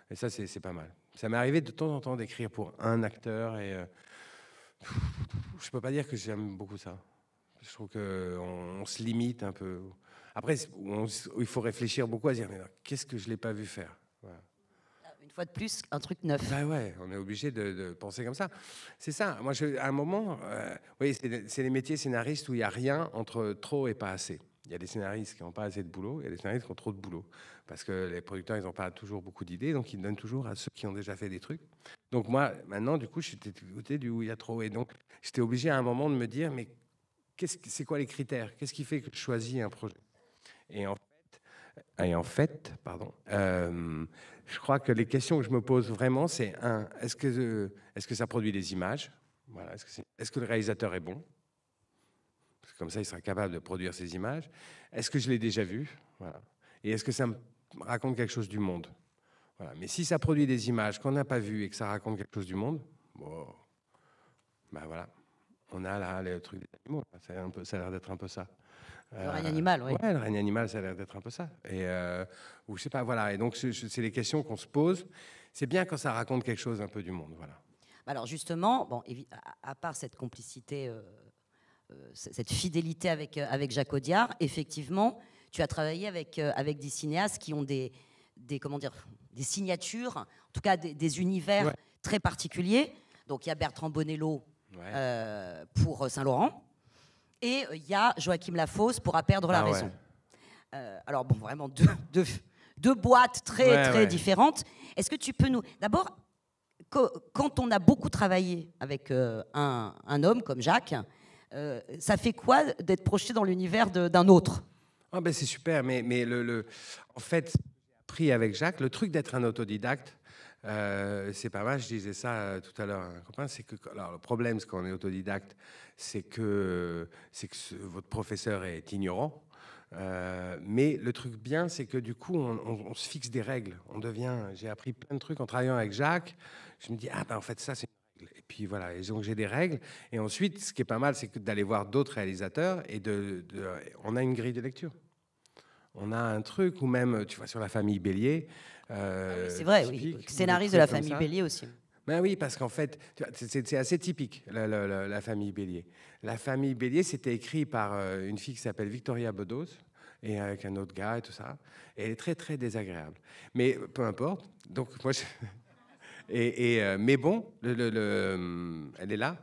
Et ça, c'est pas mal. Ça m'est arrivé de temps en temps d'écrire pour un acteur et euh, je peux pas dire que j'aime beaucoup ça. Je trouve que on, se limite un peu. Après, il faut réfléchir beaucoup à dire mais qu'est-ce que je l'ai pas vu faire. Ah, une fois de plus, un truc neuf. Bah ouais, on est obligé de, penser comme ça. C'est ça. Moi, à un moment, euh, oui, c'est les métiers scénaristes où il y a rien entre trop et pas assez. Il y a des scénaristes qui n'ont pas assez de boulot, il y a des scénaristes qui ont trop de boulot. Parce que les producteurs, ils n'ont pas toujours beaucoup d'idées, donc ils donnent toujours à ceux qui ont déjà fait des trucs. Donc moi, maintenant, du coup, j'étais du côté du où il y a trop. Et donc, j'étais obligé à un moment de me dire, mais c'est quoi les critères Qu'est-ce qui fait que je choisis un projet Et en fait, et en fait pardon, euh, je crois que les questions que je me pose vraiment, c'est un, est-ce que, est -ce que ça produit des images voilà, Est-ce est, que le réalisateur est bon comme ça, il sera capable de produire ces images. Est-ce que je l'ai déjà vu voilà. Et est-ce que ça me raconte quelque chose du monde Mais si ça produit des images qu'on n'a pas vues et que ça raconte quelque chose du monde, bon, ben voilà, on a là le truc des animaux. Ça a, un peu, ça a l'air d'être un peu ça. Le règne euh, animal, oui. le règne animal, ça a l'air d'être un peu ça. Et euh, ou je sais pas, voilà. Et donc, c'est les questions qu'on se pose. C'est bien quand ça raconte quelque chose un peu du monde, voilà. Alors justement, bon, à part cette complicité euh, euh, cette fidélité avec, euh, avec Jacques Audiard, effectivement, tu as travaillé avec, euh, avec des cinéastes qui ont des, des, comment dire, des signatures, en tout cas des, univers très particuliers. Donc il y a Bertrand Bonello pour Saint-Laurent et il y a Joachim Lafosse pour À perdre la ah raison. alors bon, vraiment deux, boîtes très, très différentes. Est-ce que tu peux nous... D'abord, quand on a beaucoup travaillé avec un homme comme Jacques, euh, ça fait quoi d'être projeté dans l'univers d'un autre ah ben C'est super, mais, mais le, en fait, pris avec Jacques, le truc d'être un autodidacte, euh, c'est pas mal, je disais ça euh, tout à l'heure à un copain, c'est que le problème, c'est qu'on est autodidacte, c'est que, que votre professeur est ignorant. mais le truc bien, c'est que du coup, on, se fixe des règles. On devient. J'ai appris plein de trucs en travaillant avec Jacques. Je me dis ah ben en fait ça c'est et puis voilà, et donc j'ai des règles. Et ensuite, ce qui est pas mal, c'est d'aller voir d'autres réalisateurs et de, on a une grille de lecture. On a un truc, ou même, tu vois, sur la famille Bélier. Euh, ah c'est vrai, oui. Scénariste de la famille Bélier aussi. Ben oui, parce qu'en fait, c'est assez typique, la, famille Bélier. La famille Bélier, c'était écrit par euh, une fille qui s'appelle Victoria Bedos, et avec un autre gars et tout ça. Et elle est très, très désagréable. Mais peu importe. Donc, moi, je, et, euh, mais bon, le, euh, elle est là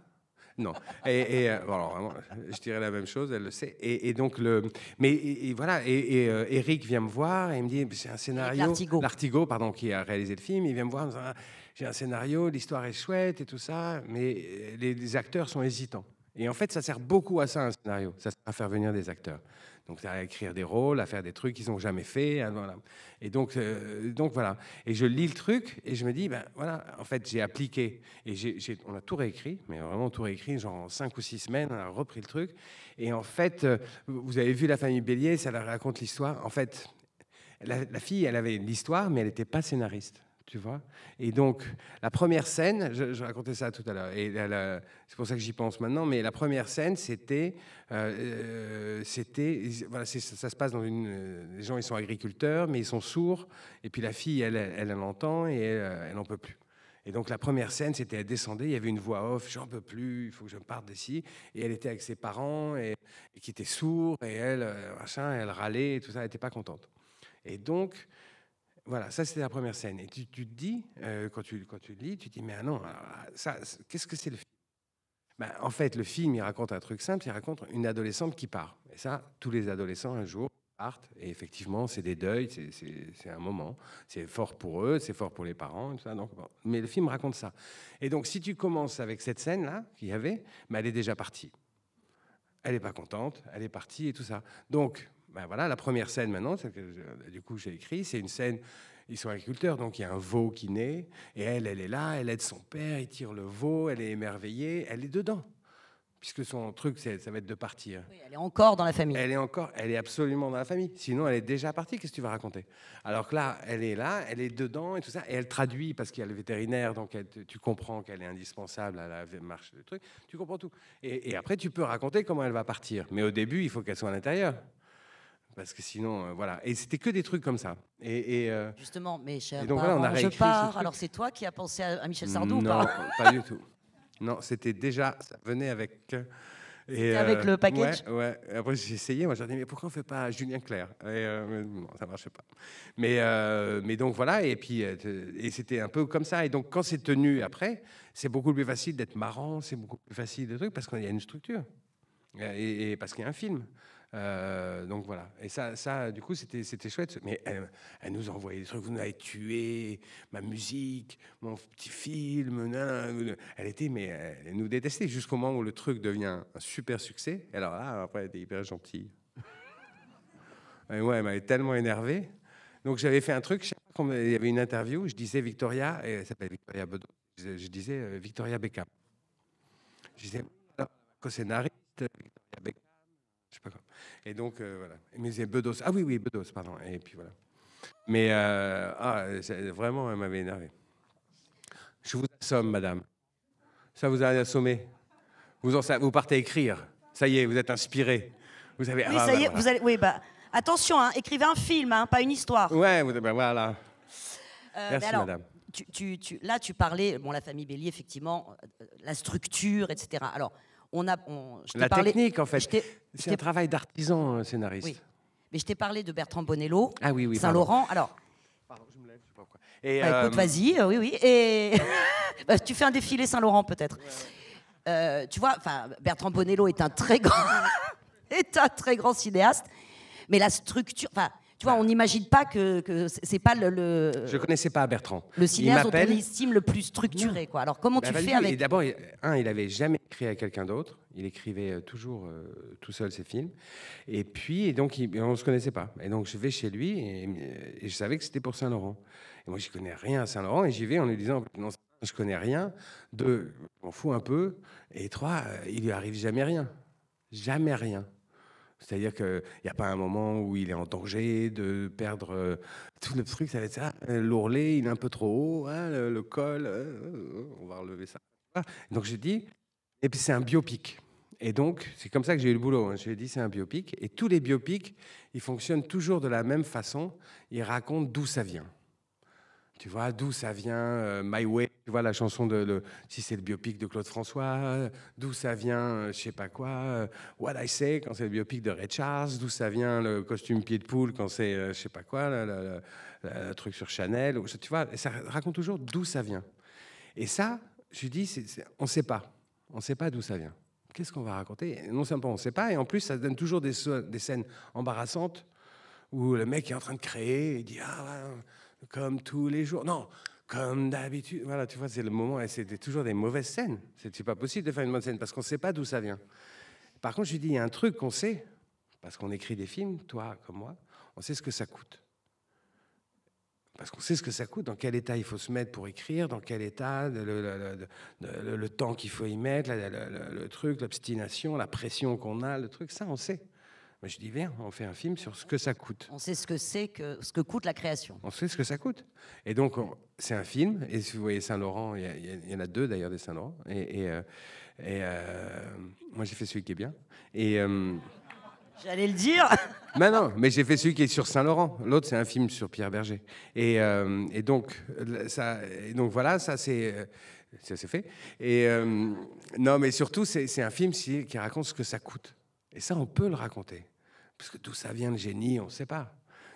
non. Et, euh, vraiment, je dirais la même chose, elle le sait. Et, donc, le, mais voilà, et, Eric vient me voir et il me dit c'est un scénario. L'Artigo. pardon, qui a réalisé le film, il vient me voir, ah, j'ai un scénario, l'histoire est chouette et tout ça, mais les acteurs sont hésitants. Et en fait, ça sert beaucoup à ça, un scénario. Ça sert à faire venir des acteurs. Donc, ça à écrire des rôles, à faire des trucs qu'ils n'ont jamais fait. Et donc, euh, donc, voilà. Et je lis le truc et je me dis, ben voilà, en fait, j'ai appliqué. Et on a tout réécrit, mais vraiment tout réécrit, genre en 5 ou 6 semaines, on a repris le truc. Et en fait, euh, vous avez vu La famille Bélier, ça leur raconte l'histoire. En fait, la, la fille, elle avait l'histoire, mais elle n'était pas scénariste. Tu vois Et donc, la première scène, je, racontais ça tout à l'heure, et c'est pour ça que j'y pense maintenant, mais la première scène, c'était. Euh, euh, c'était voilà, ça, se passe dans une. Euh, les gens, ils sont agriculteurs, mais ils sont sourds, et puis la fille, elle, elle, entend et elle n'en peut plus. Et donc la première scène, c'était elle descendait, il y avait une voix off, j'en peux plus, il faut que je me parte d'ici. Et elle était avec ses parents, et, et qui étaient sourds, et elle, machin, elle râlait, et tout ça, elle n'était pas contente. Et donc, voilà, ça c'était la première scène. Et tu, te dis, euh, quand, tu, quand tu lis, tu te dis, mais ah non, ah, ça, qu'est-ce que c'est le film ben, En fait, le film, il raconte un truc simple, il raconte une adolescente qui part. Et ça, tous les adolescents, un jour, partent. Et effectivement, c'est des deuils, c'est un moment. C'est fort pour eux, c'est fort pour les parents, tout ça. Donc, Mais le film raconte ça. Et donc, si tu commences avec cette scène-là, qu'il y avait, ben, elle est déjà partie. Elle n'est pas contente, elle est partie et tout ça. Donc, bah, voilà, la première scène maintenant, que, euh, du coup j'ai écrit, c'est une scène, ils sont agriculteurs, donc il y a un veau qui naît, et elle, elle est là, elle aide son père, il tire le veau, elle est émerveillée, elle est dedans. Puisque son truc, ça va être de partir. elle est encore dans la famille. Elle est encore, elle est absolument dans la famille. Sinon, elle est déjà partie. Qu'est-ce que tu vas raconter Alors que là, elle est là, elle est dedans et tout ça, et elle traduit parce qu'il y a le vétérinaire, donc tu comprends qu'elle est indispensable à la marche du truc. Tu comprends tout. et après, tu peux raconter comment elle va partir. Mais au début, il faut qu'elle soit à l'intérieur parce que sinon, euh, voilà. Et c'était que des trucs comme ça. Et, euh, justement, mais je pars. alors c'est toi qui as pensé à, Michel Sardou Non, pas, du tout. Non, c'était déjà, ça venait avec. Euh, avec le package ouais, Après, j'ai essayé. Moi, j'ai dit, mais pourquoi on ne fait pas Julien Clerc Non, ça ne marchait pas. Mais, mais donc, voilà. Et puis, et c'était un peu comme ça. Et donc, quand c'est tenu après, c'est beaucoup plus facile d'être marrant, c'est beaucoup plus facile de trucs, parce qu'il y a une structure. et parce qu'il y a un film. Euh, donc voilà. Et ça, ça du coup, c'était, c'était chouette. Mais elle, nous envoyait des trucs. Vous nous avez tué, ma musique, mon petit film. Elle était, mais elle nous détestait jusqu'au moment où le truc devient un super succès. Alors là, après, elle était hyper gentille. ouais, elle m'avait tellement énervé. Donc j'avais fait un truc. il y avait une interview, je disais Victoria, et elle s'appelle Victoria Je disais euh, Victoria Beckham. Je disais, alors, c'est scénariste euh, je sais pas quoi. Et donc, euh, voilà. Mais c'est Bedos. Ah oui, oui, Bedos, pardon. Et puis voilà. Mais euh, ah, vraiment, elle m'avait énervé. Je vous assomme, madame. Ça vous a assommé. Vous, en, vous partez écrire. Ça y est, vous êtes inspiré. Vous avez. Oui, ah ça y est, vous allez. Oui, bah, Attention, hein, écrivez un film, hein, pas une histoire. Ouais, bah, voilà. Euh, Merci, madame. là, tu parlais, bon, la famille Bélier, effectivement, la structure, etc. Alors, on a, la technique, en fait. C'est un travail d'artisan euh, scénariste. Oui. Mais je t'ai parlé de Bertrand Bonello, ah Saint-Laurent. Alors. Pardon, je me lève, je sais pas pourquoi. Bah, écoute, euh, vas-y, euh, oui, oui. Et bah, tu fais un défilé Saint-Laurent, peut-être. tu vois, Bertrand Bonello est un très grand, est un très grand cinéaste, mais la structure, enfin, on n'imagine pas que, c'est pas le, Je connaissais pas Bertrand. Le cinéaste dont estime le plus structuré, quoi. Alors comment bah, tu bah, fais avec D'abord, un, il n'avait jamais écrit à quelqu'un d'autre. Il écrivait euh, toujours euh, tout seul ses films. Et puis, et donc, on se connaissait pas. Et donc, je vais chez lui et, je savais que c'était pour Saint-Laurent. Et moi, je connais rien à Saint-Laurent et j'y vais en lui disant non, je connais rien. Deux, on fout un peu. Et trois, euh, il lui arrive jamais rien, jamais rien. C'est-à-dire qu'il n'y a pas un moment où il est en danger de perdre euh, tout le truc. Ça va être ça, euh, l'ourlet, il est un peu trop haut, hein, le, col, hein, euh, on va relever ça. Donc j'ai dit, et puis c'est un biopic. Et donc, c'est comme ça que j'ai eu le boulot. Hein. Je lui dit, c'est un biopic. Et tous les biopics, ils fonctionnent toujours de la même façon. Ils racontent d'où ça vient tu vois, d'où ça vient euh, My Way, tu vois, la chanson de, si c'est le biopic de Claude François, euh, d'où ça vient, euh, je sais pas quoi, What I Say, quand c'est le biopic de Ray Charles, d'où ça vient le costume pied de poule, quand c'est, je sais pas quoi, le, truc sur Chanel, tu vois, ça raconte toujours d'où ça vient. Et ça, je dis, c ne on sait pas, on sait pas d'où ça vient. Qu'est-ce qu'on va raconter Non seulement on ne sait pas, et en plus, ça donne toujours des, des scènes embarrassantes où le mec est en train de créer, il dit, ah, comme tous les jours. Non, comme d'habitude. Voilà, tu vois, c'est le moment, et c'était toujours des mauvaises scènes. n'est pas possible de faire une bonne scène parce qu'on ne sait pas d'où ça vient. Par contre, je lui dis, il y a un truc qu'on sait, parce qu'on écrit des films, toi comme moi, on sait ce que ça coûte. Parce qu'on sait ce que ça coûte, dans quel état il faut se mettre pour écrire, dans quel état, le temps qu'il faut y mettre, le, truc, l'obstination, la pression qu'on a, le truc, ça on sait je dis, viens, on fait un film sur ce que ça coûte. On sait ce que c'est que ce que coûte la création. On sait ce que ça coûte. Et donc, c'est un film. Et si vous voyez Saint-Laurent, il y, en a deux d'ailleurs des Saint-Laurent. Et, euh, euh, moi, j'ai fait celui qui est bien. Et. Euh, J'allais le dire. Mais ben non, mais j'ai fait celui qui est sur Saint-Laurent. L'autre, c'est un film sur Pierre Berger. Et, donc, ça, donc voilà, ça c'est fait. Et non, mais surtout, c'est un film qui raconte ce que ça coûte. Et ça, on peut le raconter. Parce que d'où ça vient le génie, on ne sait pas.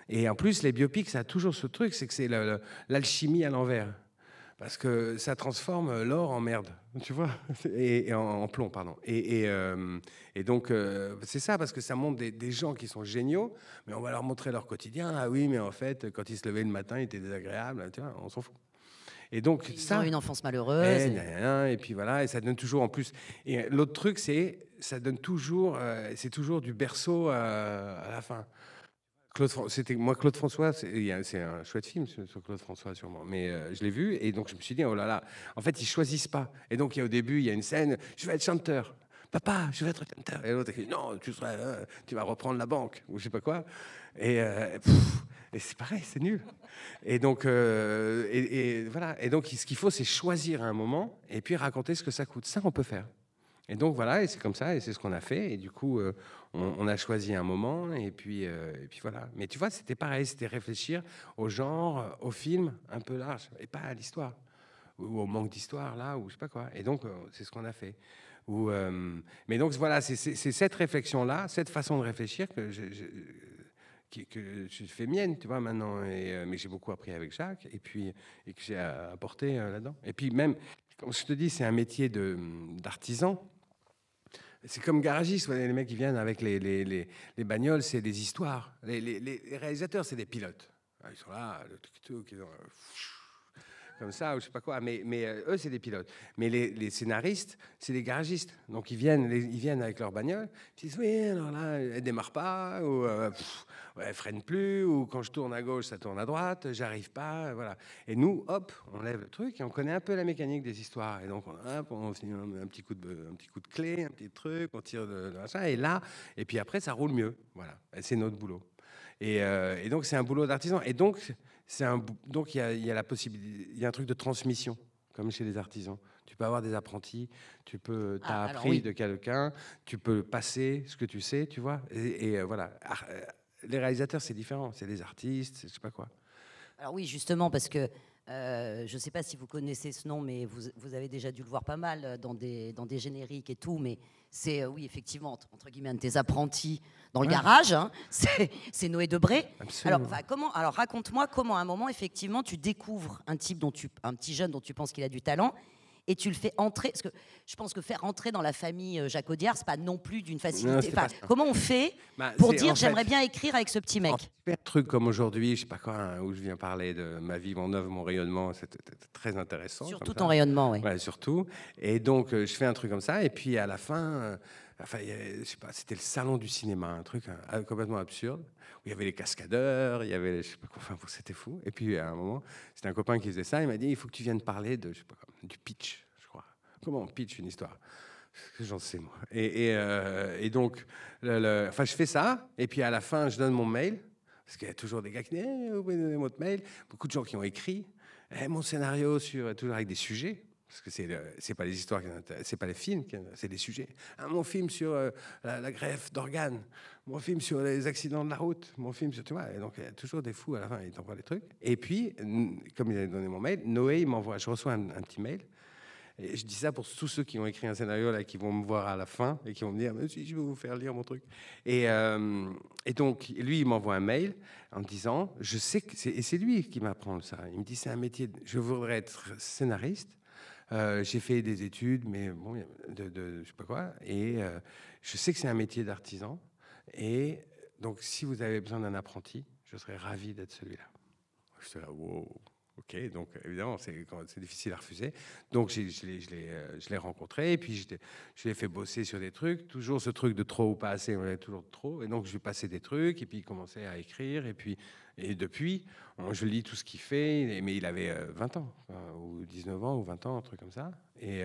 Et en plus, les biopics, ça a toujours ce truc, c'est que c'est l'alchimie à l'envers. Parce que ça transforme l'or en merde, tu vois, et, en, plomb, pardon. Et, et, euh, donc, euh, c'est ça, parce que ça montre des, gens qui sont géniaux, mais on va leur montrer leur quotidien. Ah oui, mais en fait, quand ils se levaient le matin, ils étaient désagréables, tu vois, on s'en fout. Et donc ça, ont une enfance malheureuse. Eh, et, puis voilà, et ça donne toujours en plus. Et l'autre truc, c'est ça donne toujours, euh, c'est toujours du berceau euh, à la fin. Claude, c'était moi Claude François, c'est un chouette film sur Claude François sûrement, mais euh, je l'ai vu et donc je me suis dit oh là là, en fait ils choisissent pas. Et donc il y a, au début il y a une scène, je vais être chanteur. Papa, je vais être chanteur. Et l'autre dit non, tu seras, tu vas reprendre la banque ou je sais pas quoi. Et et c'est pareil, c'est nul. Et donc, euh, et, voilà. Et donc, ce qu'il faut, c'est choisir un moment et puis raconter ce que ça coûte. Ça, on peut faire. Et donc voilà, et c'est comme ça, et c'est ce qu'on a fait. Et du coup, euh, on, a choisi un moment, et puis, euh, et puis voilà. Mais tu vois, c'était pareil, c'était réfléchir au genre, au film, un peu large, et pas à l'histoire, ou au manque d'histoire, là, ou je sais pas quoi. Et donc, c'est ce qu'on a fait. Ou, mais donc voilà, c'est cette réflexion-là, cette façon de réfléchir que que je fais mienne, tu vois, maintenant. Et, euh, mais j'ai beaucoup appris avec Jacques et, puis, et que j'ai apporté euh, là-dedans. Et puis même, comme je te dis, c'est un métier d'artisan. C'est comme garagiste, les mecs qui viennent avec les, les, les, les bagnoles, c'est des histoires. Les, réalisateurs, c'est des pilotes. Ils sont là, le tout comme ça, ou je sais pas quoi. Ah, mais, mais euh, eux, c'est des pilotes. Mais les, scénaristes, c'est des garagistes. Donc ils viennent, ils viennent avec leur bagnole. Ils disent oui, alors là, elle démarre pas, ou elle euh, ne elle freine plus, ou quand je tourne à gauche, ça tourne à droite, j'arrive pas, euh, voilà. Et nous, hop, on lève le truc et on connaît un peu la mécanique des histoires. Et donc on, hop, on un, petit coup de, un petit coup de clé, un petit truc, on tire de, de ça et là, et puis après, ça roule mieux. Voilà, c'est notre boulot. Euh, et, donc, c'est un boulot d'artisan. Et donc, un, donc il y a, y a, la possibilité, il y a un truc de transmission, comme chez les artisans. Tu peux avoir des apprentis, tu peux, ah, as appris de quelqu'un, tu peux passer ce que tu sais, tu vois. Et, euh, voilà. Euh, les réalisateurs, c'est différent. C'est des artistes, je sais pas quoi. Alors oui, justement, parce que euh, je ne sais pas si vous connaissez ce nom, mais vous, avez déjà dû le voir pas mal euh, dans des, dans des génériques et tout, mais c'est, euh, oui, effectivement, entre guillemets, un de tes apprentis dans le garage, hein. c'est Noé Debré. Alors, comment, alors raconte-moi comment, à un moment, effectivement, tu découvres un type dont tu, un petit jeune dont tu penses qu'il a du talent, et tu le fais entrer. Parce que je pense que faire entrer dans la famille euh, Jacques Audiard, n'est pas non plus d'une facilité. comment on fait bah, pour dire j'aimerais bien écrire avec ce petit mec Un truc comme aujourd'hui, je sais pas quoi, hein, où je viens parler de ma vie, mon œuvre, mon rayonnement, c'est très intéressant. Surtout ton rayonnement, oui. Ouais, surtout. Et donc, euh, je fais un truc comme ça, et puis à la fin. Euh, enfin, pas, c'était le salon du cinéma, un truc complètement absurde il y avait les cascadeurs, il y avait, je sais pas quoi, enfin, c'était fou. Et puis à un moment, c'était un copain qui faisait ça, il m'a dit, il faut que tu viennes parler de, je sais pas, du pitch, je crois. Comment on pitch une histoire J'en sais moi. Et, et, euh, donc, enfin, je fais ça, et puis à la fin, je donne mon mail, parce qu'il y a toujours des gars qui disent, eh, vous pouvez donner votre mail. Beaucoup de gens qui ont écrit, eh, mon scénario sur, toujours avec des sujets parce que c'est c'est pas les histoires c'est pas les films c'est des sujets ah, mon film sur euh, la, la, greffe d'organes mon film sur les accidents de la route, mon film sur, tu vois, et donc il y a toujours des fous à la fin, ils t'envoient des trucs. Et puis, comme il avait donné mon mail, Noé, il m'envoie, je reçois un, petit mail. Et je dis ça pour tous ceux qui ont écrit un scénario là, qui vont me voir à la fin et qui vont me dire, si je vais vous faire lire mon truc. Et, euh, et donc, lui, il m'envoie un mail en me disant, je sais que c'est, et c'est lui qui m'apprend ça. Il me dit, c'est un métier, je voudrais être scénariste. Euh, j'ai fait des études, mais bon, de, de, je sais pas quoi. Et euh, je sais que c'est un métier d'artisan. Et donc, si vous avez besoin d'un apprenti, je serais ravi d'être celui-là. Je suis là, wow, ok. Donc, évidemment, c'est difficile à refuser. Donc, euh, je l'ai rencontré et puis je, l'ai fait bosser sur des trucs. Toujours ce truc de trop ou pas assez, on est toujours trop. Et donc, je lui passais des trucs et puis il commençait à écrire. Et puis, et depuis, je lis tout ce qu'il fait. Mais il avait 20 euh, euh, ans, ou 19 ans, ou 20 ans, un truc comme ça. Et.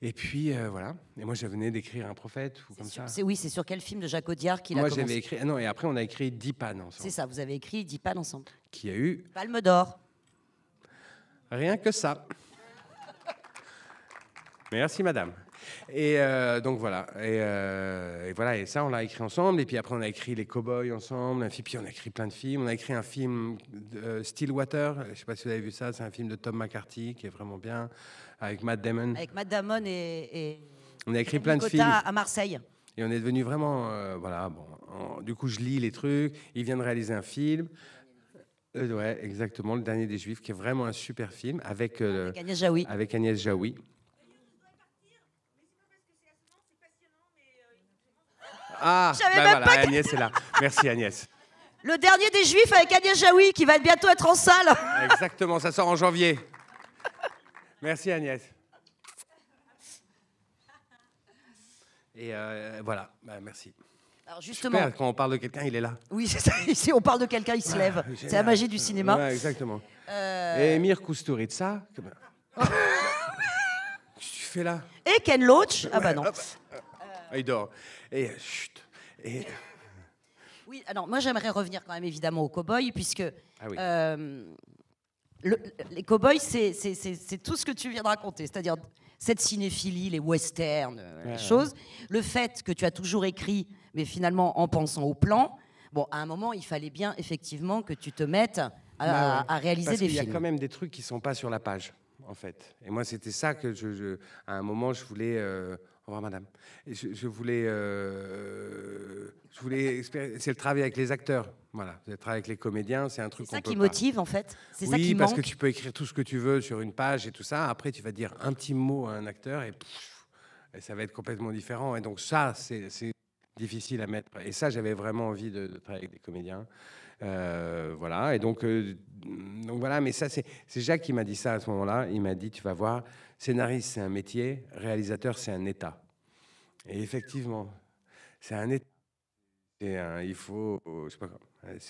Et puis euh, voilà. Et moi, je venais d'écrire un prophète ou comme ça. Oui, c'est sur quel film de Jacques Audiard qu'il a commencé Moi, j'avais écrit. Ah non, et après, on a écrit Dix pannes ensemble. C'est ça, vous avez écrit Dix pannes ensemble. Qui a eu Palme d'or. Rien que ça. Merci, madame. Et euh, donc voilà. Euh, et, voilà. Et ça, on l'a écrit ensemble. Et puis après, on a écrit Les Cowboys ensemble. Et puis on a écrit plein de films. On a écrit un film de Stillwater. Je ne sais pas si vous avez vu ça. C'est un film de Tom McCarthy qui est vraiment bien avec Matt Damon. Avec Matt Damon et. on a écrit plein de films. à Marseille. Et on est devenu vraiment. Euh, voilà, bon. du coup, je lis les trucs. Il vient de réaliser un film. Euh, exactement. Le dernier des Juifs, qui est vraiment un super film avec. Euh, Agnès Jaoui. Avec Agnès Jaoui. Ah, bah voilà, Agnès est là. Merci Agnès. Le dernier des Juifs avec Agnès Jaoui qui va bientôt être en salle. Exactement, ça sort en janvier. Merci Agnès. Et euh, voilà, bah, merci. Alors justement, quand on parle de quelqu'un, il est là. Oui, c'est ça. Si on parle de quelqu'un, il se lève. c'est la magie du cinéma. exactement. Euh. Et Mir Kusturica. Ben, que tu fais là Et Ken Loach. Ah bah non. Il dort. Et chut. Oui, alors moi j'aimerais revenir quand même évidemment au cow-boy, puisque ah euh, les cow-boys, c'est tout ce que tu viens de raconter, c'est-à-dire cette cinéphilie, les westerns, euh, les choses, le fait que tu as toujours écrit, mais finalement en pensant au plan. Bon, à un moment, il fallait bien effectivement que tu te mettes à, bah réaliser des films. Il y a quand même des trucs qui sont pas sur la page, en fait. Et moi, c'était ça que je, à un moment, je voulais. Euh, au revoir, madame. je, voulais, euh, je voulais c'est le travail avec les acteurs. Voilà, le travail avec les comédiens, c'est un truc. C'est ça qui motive en fait. C'est ça qui parce que tu peux écrire tout ce que tu veux sur une page et tout ça. Après, tu vas dire un petit mot à un acteur et, ça va être complètement différent. Et donc ça, c'est difficile à mettre. Et ça, j'avais vraiment envie de travailler avec des comédiens. Euh, voilà. Et donc, euh, donc voilà, mais ça, c'est Jacques qui m'a dit ça à ce moment-là. Il m'a dit, tu vas voir, scénariste, c'est un métier, réalisateur, c'est un état. Et effectivement, c'est un état. il faut,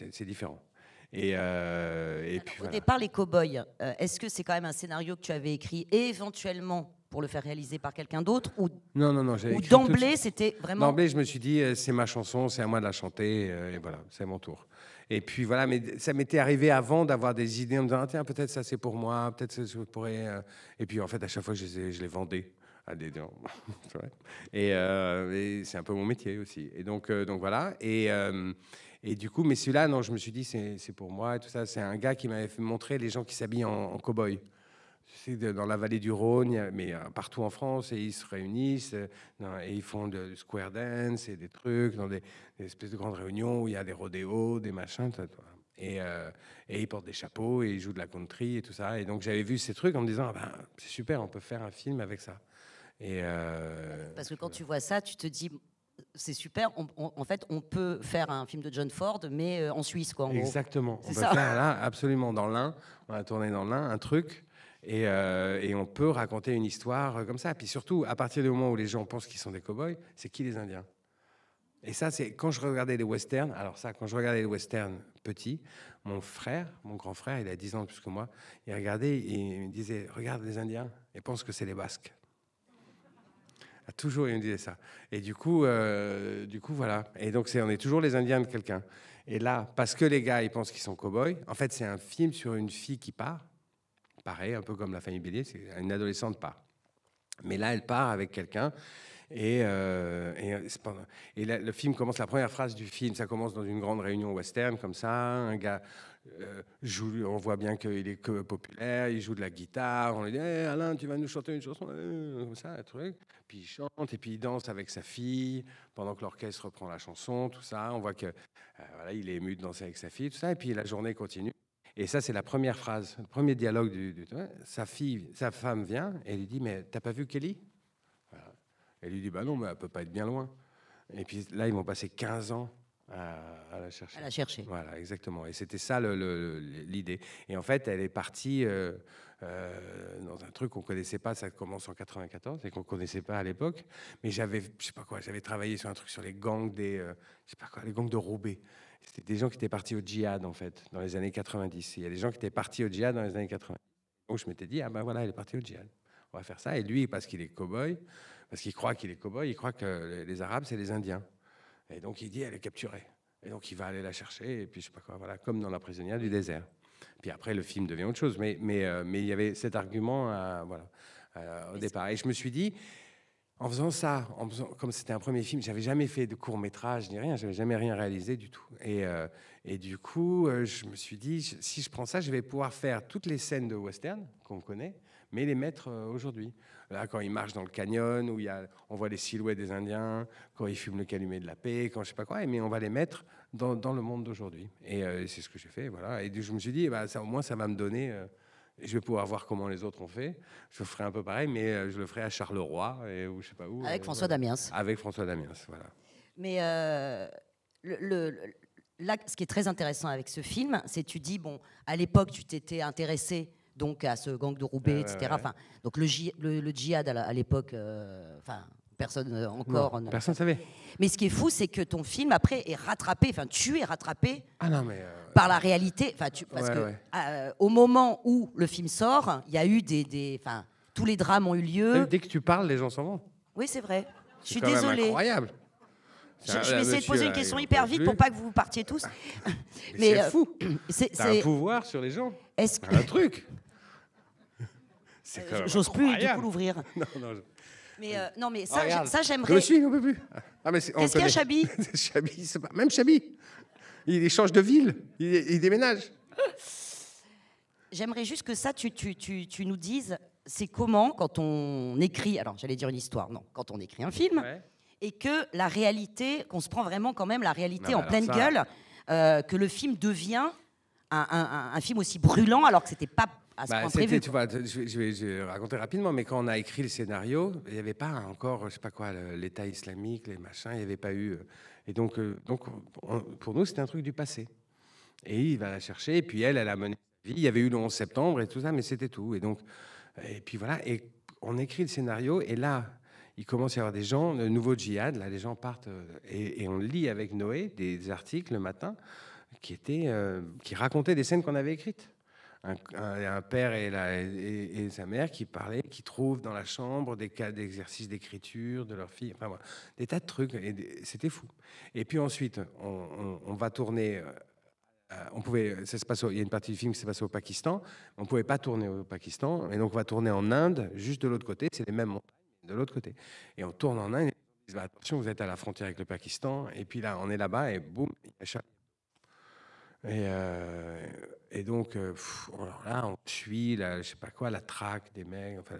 c'est différent. Et, euh, puis, voilà. Au départ, les cow-boys, euh, est-ce que c'est quand même un scénario que tu avais écrit éventuellement pour le faire réaliser par quelqu'un d'autre ou non non non ou d'emblée c'était vraiment d'emblée je me suis dit c'est ma chanson c'est à moi de la chanter et voilà c'est mon tour et puis voilà, mais ça m'était arrivé avant d'avoir des idées en me disant ah, tiens, peut-être ça c'est pour moi, peut-être ça je pourrais. Euh. Et puis en fait, à chaque fois, je les, vendais à des gens. Euh, et, c'est un peu mon métier aussi. Et donc, euh, donc voilà. Et. et du coup, mais celui-là, non, je me suis dit, c'est pour moi et tout ça. C'est un gars qui m'avait fait montrer les gens qui s'habillent en cow-boy c'est dans la vallée du Rhône, mais euh, partout en France, et ils se réunissent euh, et ils font du square dance et des trucs dans des, espèces de grandes réunions où il y a des rodéos, des machins, Et, euh, et, ils portent des chapeaux et ils jouent de la country et tout ça. Et donc j'avais vu ces trucs en me disant, ah ben, c'est super, on peut faire un film avec ça. Et Parce que quand tu vois ça, tu te dis, c'est super. en fait, on peut faire un film de John Ford, mais en Suisse, quoi. Exactement. faire là, absolument, dans l'un, On a tourné dans l'un, un truc euh, et, on peut raconter une histoire euh, comme ça. Puis surtout, à partir du moment où les gens pensent qu'ils sont des cow-boys, c'est qui les Indiens Et ça, c'est quand je regardais les westerns, alors ça, quand je regardais les westerns petit, mon frère, mon grand frère, il a 10 ans plus que moi, il regardait il me disait Regarde les Indiens et pense que c'est les Basques. Ah, toujours, il me disait ça. Et du coup, euh, du coup voilà. Et donc, on est toujours les Indiens de quelqu'un. Et là, parce que les gars, ils pensent qu'ils sont cow-boys, en fait, c'est un film sur une fille qui part Pareil, un peu comme la famille Bélier, c'est une adolescente part. Mais là, elle part avec quelqu'un. Et, euh, et, euh, le film commence, la première phrase du film, ça commence dans une grande réunion western, comme ça. Un gars euh, joue, on voit bien qu'il est que populaire, il joue de la guitare. On lui dit eh, Alain, tu vas nous chanter une chanson Comme ça, Puis il chante, et puis il danse avec sa fille pendant que l'orchestre reprend la chanson, tout ça. On voit que voilà, il est ému de danser avec sa fille, tout ça. Et puis la journée continue. Et ça, c'est la première phrase, le premier dialogue du, sa fille, sa femme vient et lui dit mais t'as pas vu Kelly Elle lui dit bah non, mais elle peut pas être bien loin. Et puis là, ils vont passé 15 ans à, la chercher. À la chercher. Voilà, exactement. Et c'était ça l'idée. Et en fait, elle est partie euh, euh, dans un truc qu'on connaissait pas. Ça commence en 94 et qu'on connaissait pas à l'époque. Mais j'avais, je sais pas quoi, j'avais travaillé sur un truc sur les gangs des, euh, je sais les gangs de Roubaix. C'était des gens qui étaient partis au djihad, en fait, dans les années 90. Il y a des gens qui étaient partis au djihad dans les années 80. Donc je m'étais dit, ah ben voilà, il est parti au djihad. On va faire ça. Et lui, parce qu'il est cow-boy, parce qu'il croit qu'il est cow-boy, il croit que les Arabes, c'est les Indiens. Et donc il dit, elle est capturée. Et donc il va aller la chercher, et puis je sais pas quoi, voilà, comme dans la prisonnière du désert. Puis après, le film devient autre chose. Mais, mais, euh, mais il y avait cet argument euh, voilà, euh, au départ. Et je me suis dit, en faisant ça, comme c'était un premier film, j'avais jamais fait de court métrage ni rien, j'avais jamais rien réalisé du tout. Et, euh, du coup, euh, je me suis dit, si je prends ça, je vais pouvoir faire toutes les scènes de western qu'on connaît, mais les mettre euh, aujourd'hui. Là, quand ils marchent dans le canyon, où y on voit les silhouettes des Indiens, quand ils fument le calumet de la paix, quand je sais pas quoi, eh, mais on va les mettre dans, le monde d'aujourd'hui. Et c'est ce que j'ai fait, voilà. Et je me suis dit, eh ben, ça, au moins, ça va me donner je vais pouvoir voir comment les autres ont fait. Je ferai un peu pareil, mais euh, je le ferai à Charleroi et ou je sais pas où. Avec euh, François Damiens. Avec François Damiens, voilà. Mais euh, le, là, ce qui est très intéressant avec ce film, c'est tu dis bon, à l'époque, tu t'étais intéressé donc à ce gang de Roubaix, etc. Enfin, donc le, le, le djihad à l'époque, enfin personne euh, encore. Euh, personne savait. Mais ce qui est fou, c'est que ton film, après, est rattrapé, enfin, tu es rattrapé ah euh, par la réalité. tu, parce qu'au que au moment où le film sort, il y a eu des. enfin, tous les drames ont eu lieu. Ah, dès que tu parles, les gens s'en vont. Oui, c'est vrai. Je suis désolée. C'est incroyable. Je, vais essayer de poser une question hyper vite pour pas que vous partiez tous. Ah, mais, c'est fou. C'est un pouvoir sur les gens. Est-ce Un truc. J'ose plus du coup l'ouvrir. Non, non, non. Mais ah, euh, non, mais ah, ça, j'aimerais. Je suis, ah, on Qu'est-ce qu'il y Chabi même Chabi. Il, il change de ville, il, déménage. J'aimerais juste que ça, tu, tu, nous dises, c'est comment quand on écrit, alors j'allais dire une histoire, non, quand on écrit un film, et que la réalité, qu'on se prend vraiment quand même la réalité en pleine gueule, euh, que le film devient un, film aussi brûlant alors que c'était pas bah, tu vois, je, vais, raconter rapidement, mais quand on a écrit le scénario, il n'y avait pas encore, je sais pas quoi, l'État islamique, les machins, il n'y avait pas eu. Euh, et donc, euh, donc pour nous, c'était un truc du passé. Et il va la chercher, et puis elle, elle a mené sa vie. Il y avait eu le 11 septembre et tout ça, mais c'était tout. Et donc, et puis voilà, et on écrit le scénario, et là, il commence à y avoir des gens, le nouveau djihad, là, les gens partent, euh, et, on lit avec Noé des articles le matin qui, étaient, qui racontaient des scènes qu'on avait écrites un, un, père et, et, sa mère qui parlaient, qui trouvent dans la chambre des cas d'exercice d'écriture de leur fille, enfin des tas de trucs, et c'était fou. Et puis ensuite, on, va tourner. Euh, euh, on pouvait, ça se passe il y a une partie du film qui se passe au Pakistan, on ne pouvait pas tourner au Pakistan, et donc on va tourner en Inde, juste de l'autre côté, c'est les mêmes montagnes, de l'autre côté. Et on tourne en Inde, et on dit, bah, attention, vous êtes à la frontière avec le Pakistan, et puis là, on est là-bas, et boum, il y a et, euh, et donc, euh, oh là, on suit, la, je sais pas quoi, la traque des mecs, enfin,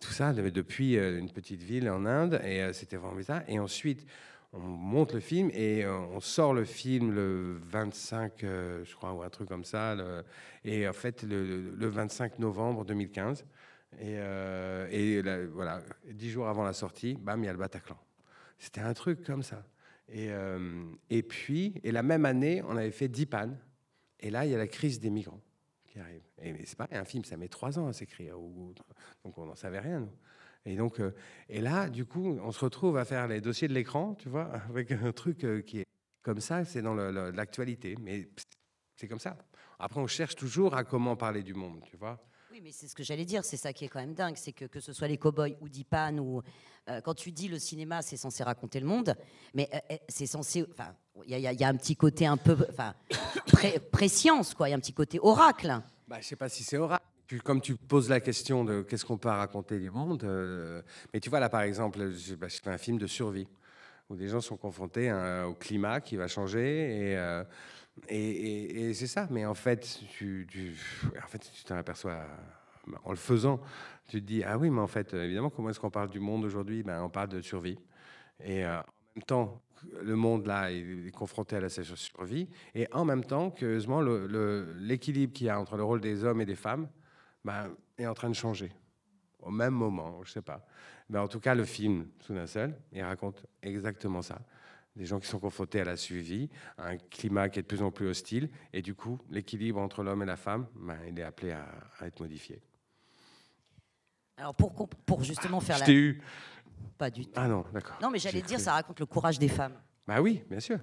tout ça, depuis euh, une petite ville en Inde, et c'était vraiment bizarre Et ensuite, on monte le film et on sort le film le 25, je crois, ou un truc comme ça. et en fait, le, 25 novembre 2015. Et, et voilà, dix jours avant la sortie, bam, il y a le Bataclan. C'était un truc comme ça. Et, euh, et puis, et la même année, on avait fait pannes Et là, il y a la crise des migrants qui arrive. Et c'est pareil, un film, ça met trois ans à s'écrire. Donc on n'en savait rien, nous. Et donc, euh, et là, du coup, on se retrouve à faire les dossiers de l'écran, tu vois, avec un truc euh, qui est comme ça, c'est dans l'actualité. Mais c'est comme ça. Après, on cherche toujours à comment parler du monde, tu vois. Oui, mais c'est ce que j'allais dire, c'est ça qui est quand même dingue, c'est que que ce soit les cow-boys ou Dipan, ou euh, quand tu dis le cinéma, c'est censé raconter le monde, mais euh, euh, c'est censé, enfin, il y, a un petit côté un peu, enfin, pré, préscience, quoi, il y a un petit côté oracle. Bah, je sais pas si c'est oracle. comme tu poses la question de qu'est-ce qu'on peut raconter du monde, mais tu vois là par exemple, je, bah, un film de survie où des gens sont confrontés au climat qui va changer et et, c'est ça. Mais en fait, tu, en fait, tu t'en aperçois euh, en le faisant. Tu te dis ah oui, mais en fait, euh, évidemment, comment est-ce qu'on parle du monde aujourd'hui Ben, on parle de survie. Et euh, en même temps, le monde là est confronté à la survie. Et en même temps, curieusement, l'équilibre qu'il y a entre le rôle des hommes et des femmes ben, est en train de changer. Au même moment, je sais pas. Mais ben, en tout cas, le film, sous seul, il raconte exactement ça des gens qui sont confrontés à la suivi, à un climat qui est de plus en plus hostile, et du coup, l'équilibre entre l'homme et la femme, ben, il est appelé à, être modifié. Alors pour, justement faire je la... eu. Pas du tout. Ah non, d'accord. Non, mais j'allais dire, ça raconte le courage des femmes. Bah oui, bien sûr.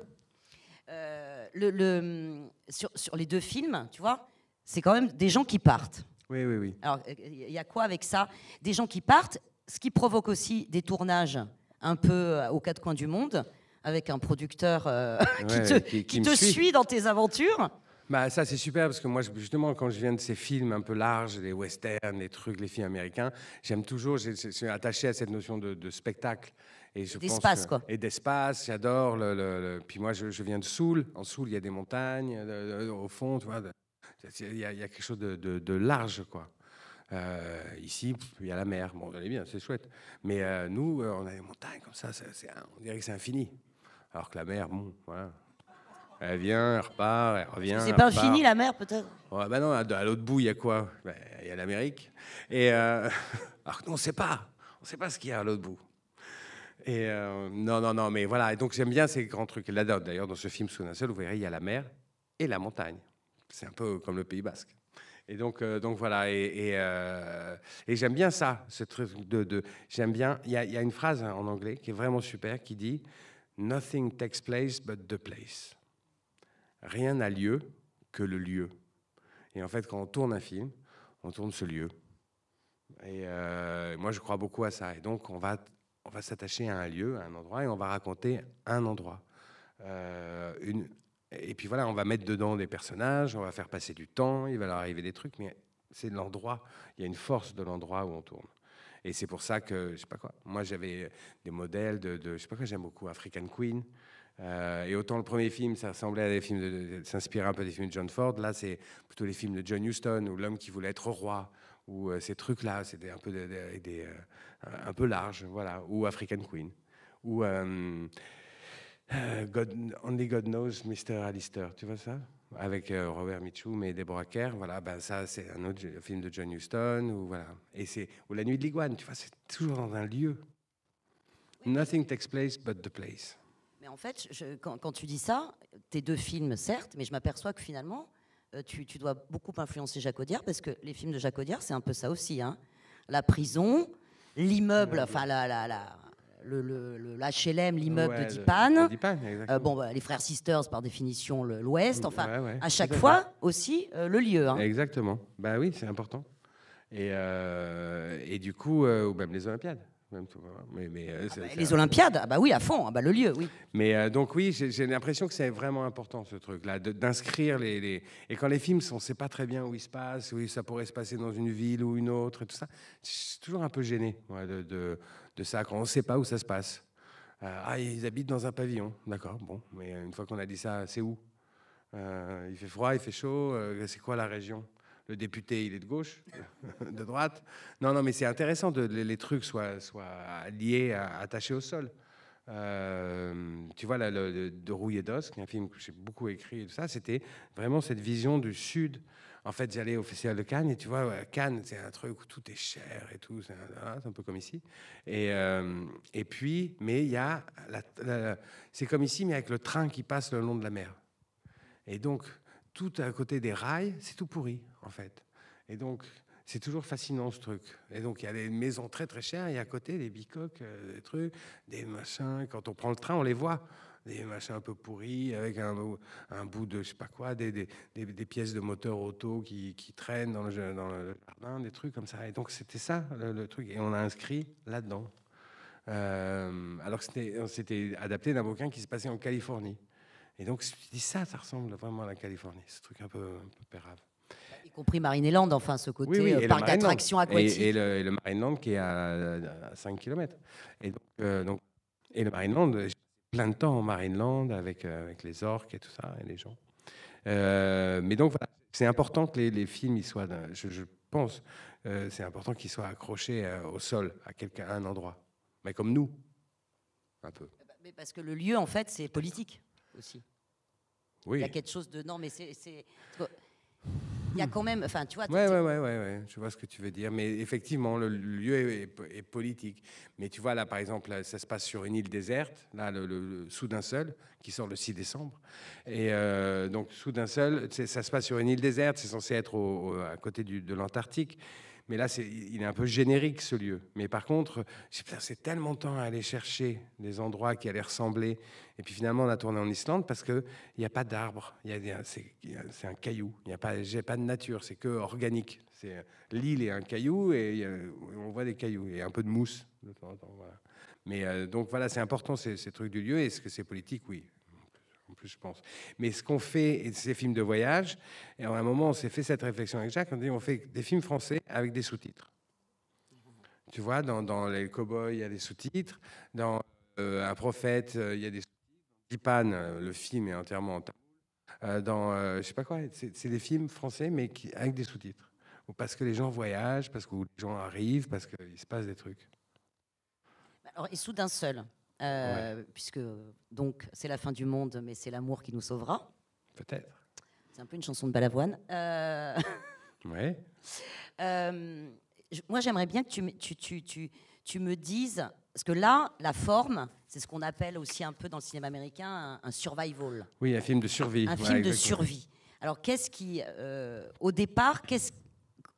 Euh, le, mm, sur, sur, les deux films, tu vois, c'est quand même des gens qui partent. Oui, oui, oui. Alors, il y a quoi avec ça Des gens qui partent, ce qui provoque aussi des tournages un peu euh, aux quatre coins du monde avec un producteur euh, qui, te, qui, te, suit. dans tes aventures. Bah ça c'est super parce que moi justement quand je viens de ces films un peu larges, les westerns, les trucs, les films américains, j'aime toujours, je suis attaché à cette notion de, spectacle. Et d'espace quoi. Et d'espace, j'adore. Le, puis moi je, viens de Soul, en Soul il y a des montagnes, euh, euh, au fond tu vois, il y, a quelque chose de, large quoi. ici, il y a la mer. Bon, j'allais bien, c'est chouette. Mais nous, on a des montagnes comme ça, on dirait que c'est infini. Alors que la mer, bon, voilà. Elle vient, elle repart, elle revient. C'est pas infini la mer, peut-être ouais, bah Non, à, l'autre bout, il y a quoi bah, Il y a l'Amérique. Et euh, alors que nous, on ne sait pas. On ne sait pas ce qu'il y a à l'autre bout. Et euh, non, non, non, mais voilà. Et donc, j'aime bien ces grands trucs. d'ailleurs, dans ce film Sous un seul, vous verrez, il y a la mer et la montagne. C'est un peu comme le Pays basque. Et donc, euh, donc voilà. Et, j'aime bien ça, ce truc de. j'aime bien. Il y, y, a une phrase en anglais qui est vraiment super qui dit Nothing takes place but the place. Rien n'a lieu que le lieu. Et en fait, quand on tourne un film, on tourne ce lieu. Et euh, moi, je crois beaucoup à ça. Et donc, on va, on va s'attacher à un lieu, à un endroit, et on va raconter un endroit. Euh, et puis voilà, on va mettre dedans des personnages, on va faire passer du temps, il va leur arriver des trucs, mais c'est l'endroit. Il y a une force de l'endroit où on tourne. Et c'est pour ça que, je sais pas quoi, moi j'avais euh, des modèles de, de, je sais pas quoi, j'aime beaucoup African Queen. Euh, et autant le premier film, ça ressemblait à des films, de, s'inspirait un peu des films de John Ford. Là, c'est plutôt les films de John Huston ou l'homme qui voulait être roi ou euh, ces trucs-là, c'était un peu des, un peu large, voilà, ou African Queen, ou Only God Knows Mr. Alistair, tu vois ça avec euh, Robert Mitchum et Deborah Kerr. Voilà, ben ça, c'est un autre film de John Huston. Ou, voilà. et c'est, ou La Nuit de l'Iguane, tu vois, c'est toujours dans un lieu. Nothing takes place but the place. Mais en fait, quand, tu dis ça, tes deux films, certes, mais je m'aperçois que finalement, euh, tu, dois beaucoup influencer Jacques Audiard parce que les films de Jacques Audiard, c'est un peu ça aussi. Hein. La prison, l'immeuble, enfin la, la, le, HLM, l'immeuble de Dipan. Euh, bon, bah, les frères Sisters, par définition, l'Ouest. Mm, enfin, à chaque fois aussi euh, le lieu. Hein. Exactement. Bah oui, c'est important. Et, euh, et, du coup, même les Olympiades. Même mais, les Olympiades, bah oui, à fond, ah bah le lieu, oui. Mais donc oui, j'ai l'impression que c'est vraiment important ce truc-là, d'inscrire les, Et quand les films, on ne sait pas très bien où ils se passent, où ça pourrait se passer dans une ville ou une autre, et tout ça, c'est toujours un peu gêné de de ça, quand on ne sait pas où ça se passe. Euh, ah, ils habitent dans un pavillon, d'accord, bon, mais une fois qu'on a dit ça, c'est où euh, Il fait froid, il fait chaud, euh, c'est quoi la région le député, il est de gauche, de droite. Non, non, mais c'est intéressant que les trucs soient, soient liés, attachés au sol. tu vois, là, le, De Rouille d'Os, qui est un film que j'ai beaucoup écrit, ça, c'était vraiment cette vision du Sud en fait, j'allais au Festival de Cannes, et tu vois, Cannes, c'est un truc où tout est cher et tout, c'est un, peu comme ici. Et, euh, et puis, mais il y a, c'est comme ici, mais avec le train qui passe le long de la mer. Et donc, tout à côté des rails, c'est tout pourri, en fait. Et donc, c'est toujours fascinant ce truc. Et donc il y a des maisons très très chères, et à côté des bicoques, euh, des trucs, des machins. Quand on prend le train, on les voit des machins un peu pourris, avec un, un bout de je sais pas quoi, des, des, des, pièces de moteur auto qui, qui traînent dans le, dans le, jardin, des trucs comme ça. Et donc c'était ça le, truc, et on a inscrit là-dedans. Euh, alors que c'était adapté d'un bouquin qui se passait en Californie. Et donc, je dis ça, ça ressemble vraiment à la Californie, ce truc un peu, un peu pérave. Y compris Marineland, enfin, ce côté euh, parc d'attractions aquatiques. Et, le, qui est à, 5 km. Et donc, euh, donc et le Marineland, plein de temps en Marineland avec, euh, avec les orques et tout ça, et les gens. Euh, mais donc, c'est important que les, films, ils soient, euh, je, pense, c'est important qu'ils soient accrochés au sol, à, quelque, un endroit. Mais comme nous, un peu. Eh ben, mais parce que le lieu, en fait, c'est politique aussi. Oui. Il y a quelque chose de. Non, mais c'est il y a quand même. Enfin, tu vois. Oui, oui, je vois ce que tu veux dire. Mais effectivement, le lieu est, politique. Mais tu vois, là, par exemple, ça se passe sur une île déserte, là, le, le, Seul, qui sort le 6 décembre. Et euh, donc, Soudain Seul, ça se passe sur une île déserte, c'est censé être à côté de l'Antarctique. Mais là, il est un peu générique ce lieu. Mais par contre, c'est tellement de temps à aller chercher des endroits qui allaient ressembler. Et puis finalement, on a tourné en Islande parce qu'il n'y a pas d'arbres. C'est un caillou. Il n'y a pas, j'ai pas de nature. C'est que organique. l'île est un caillou et on voit des cailloux et un peu de mousse Mais euh, donc voilà, c'est important ces, ces, trucs du lieu. Est-ce que c'est politique Oui, en plus, je pense. Mais ce qu'on fait, et ces films de voyage, et à un moment, on s'est fait cette réflexion avec Jacques, on dit on fait des films français avec des sous-titres. Tu vois, dans, Les Cowboys, il y a des sous-titres. Dans euh, Un prophète, euh, il y a des sous-titres. Dipan, euh, le film est entièrement en tamoul. dans, je sais pas quoi, c'est des films français, mais avec des sous-titres. Parce que les gens voyagent, parce que les gens arrivent, parce qu'il se passe des trucs. Alors, et soudain seul euh, puisque donc c'est la fin du monde, mais c'est l'amour qui nous sauvera. Peut-être. C'est un peu une chanson de Balavoine. Euh, ouais. Euh, moi, j'aimerais bien que tu, tu, me dises, parce que là, la forme, c'est ce qu'on appelle aussi un peu dans le cinéma américain un, survival. Oui, un film de survie. Un, film de survie. Alors, qu'est-ce qui, au départ, qu'est-ce,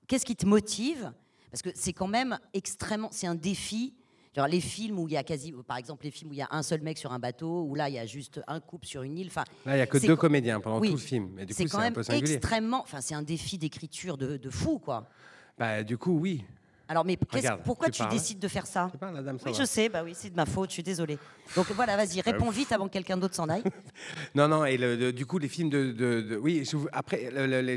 qu'est-ce qui te motive Parce que c'est quand même extrêmement, c'est un défi les films où il y a quasi, euh, par exemple, les films où il y a un seul mec sur un bateau, où là il y a juste un couple sur une île. Enfin, là, il n'y a que deux comédiens pendant tout le film. C'est quand, même extrêmement. Enfin, c'est un défi d'écriture de, de fou, quoi. Bah, du coup, oui. Alors, mais pourquoi tu, décides de faire ça Oui, je sais, bah oui, c'est de ma faute, je suis désolée. Donc voilà, vas-y, bah réponds vite avant que quelqu'un d'autre s'en aille. non, non, et du coup, les films de. oui, après,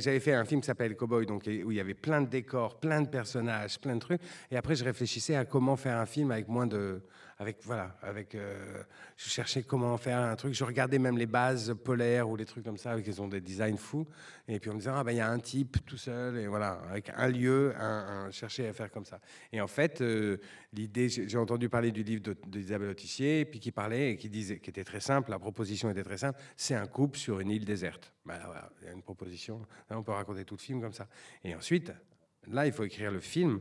j'avais fait un film qui s'appelle Cowboy, donc, où il y avait plein de décors, plein de personnages, plein de trucs. Et après, je réfléchissais à comment faire un film avec moins de avec voilà, avec euh, je cherchais comment faire un truc. Je regardais même les bases polaires ou les trucs comme ça, avec ont des designs fous. Et puis on me disait ah ben il y a un type tout seul et voilà, avec un lieu, un, chercher à faire comme ça. Et en fait, euh, l'idée, j'ai entendu parler du livre d'Isabelle Autissier, puis qui parlait et qui disait, qui était très simple. La proposition était très simple. C'est un couple sur une île déserte. Ben, voilà, il y a une proposition. Hein, on peut raconter tout le film comme ça. Et ensuite, là, il faut écrire le film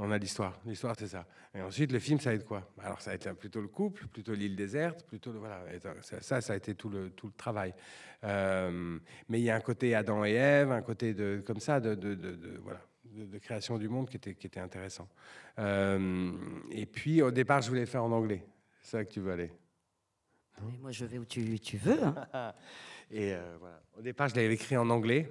on a l'histoire. L'histoire, c'est ça. Et ensuite, le film, ça a été quoi Alors, ça a été euh, plutôt le couple, plutôt l'île déserte, plutôt voilà. Euh, ça, ça a été tout le, tout le travail. Euh, mais il y a un côté Adam et Ève, un côté de comme ça, de, de, voilà, de, création du monde qui était, qui était intéressant. et puis, au départ, je voulais faire en anglais. C'est ça que tu veux aller. moi, je vais où tu, tu veux. Hein. et voilà. Au départ, je l'avais écrit en anglais.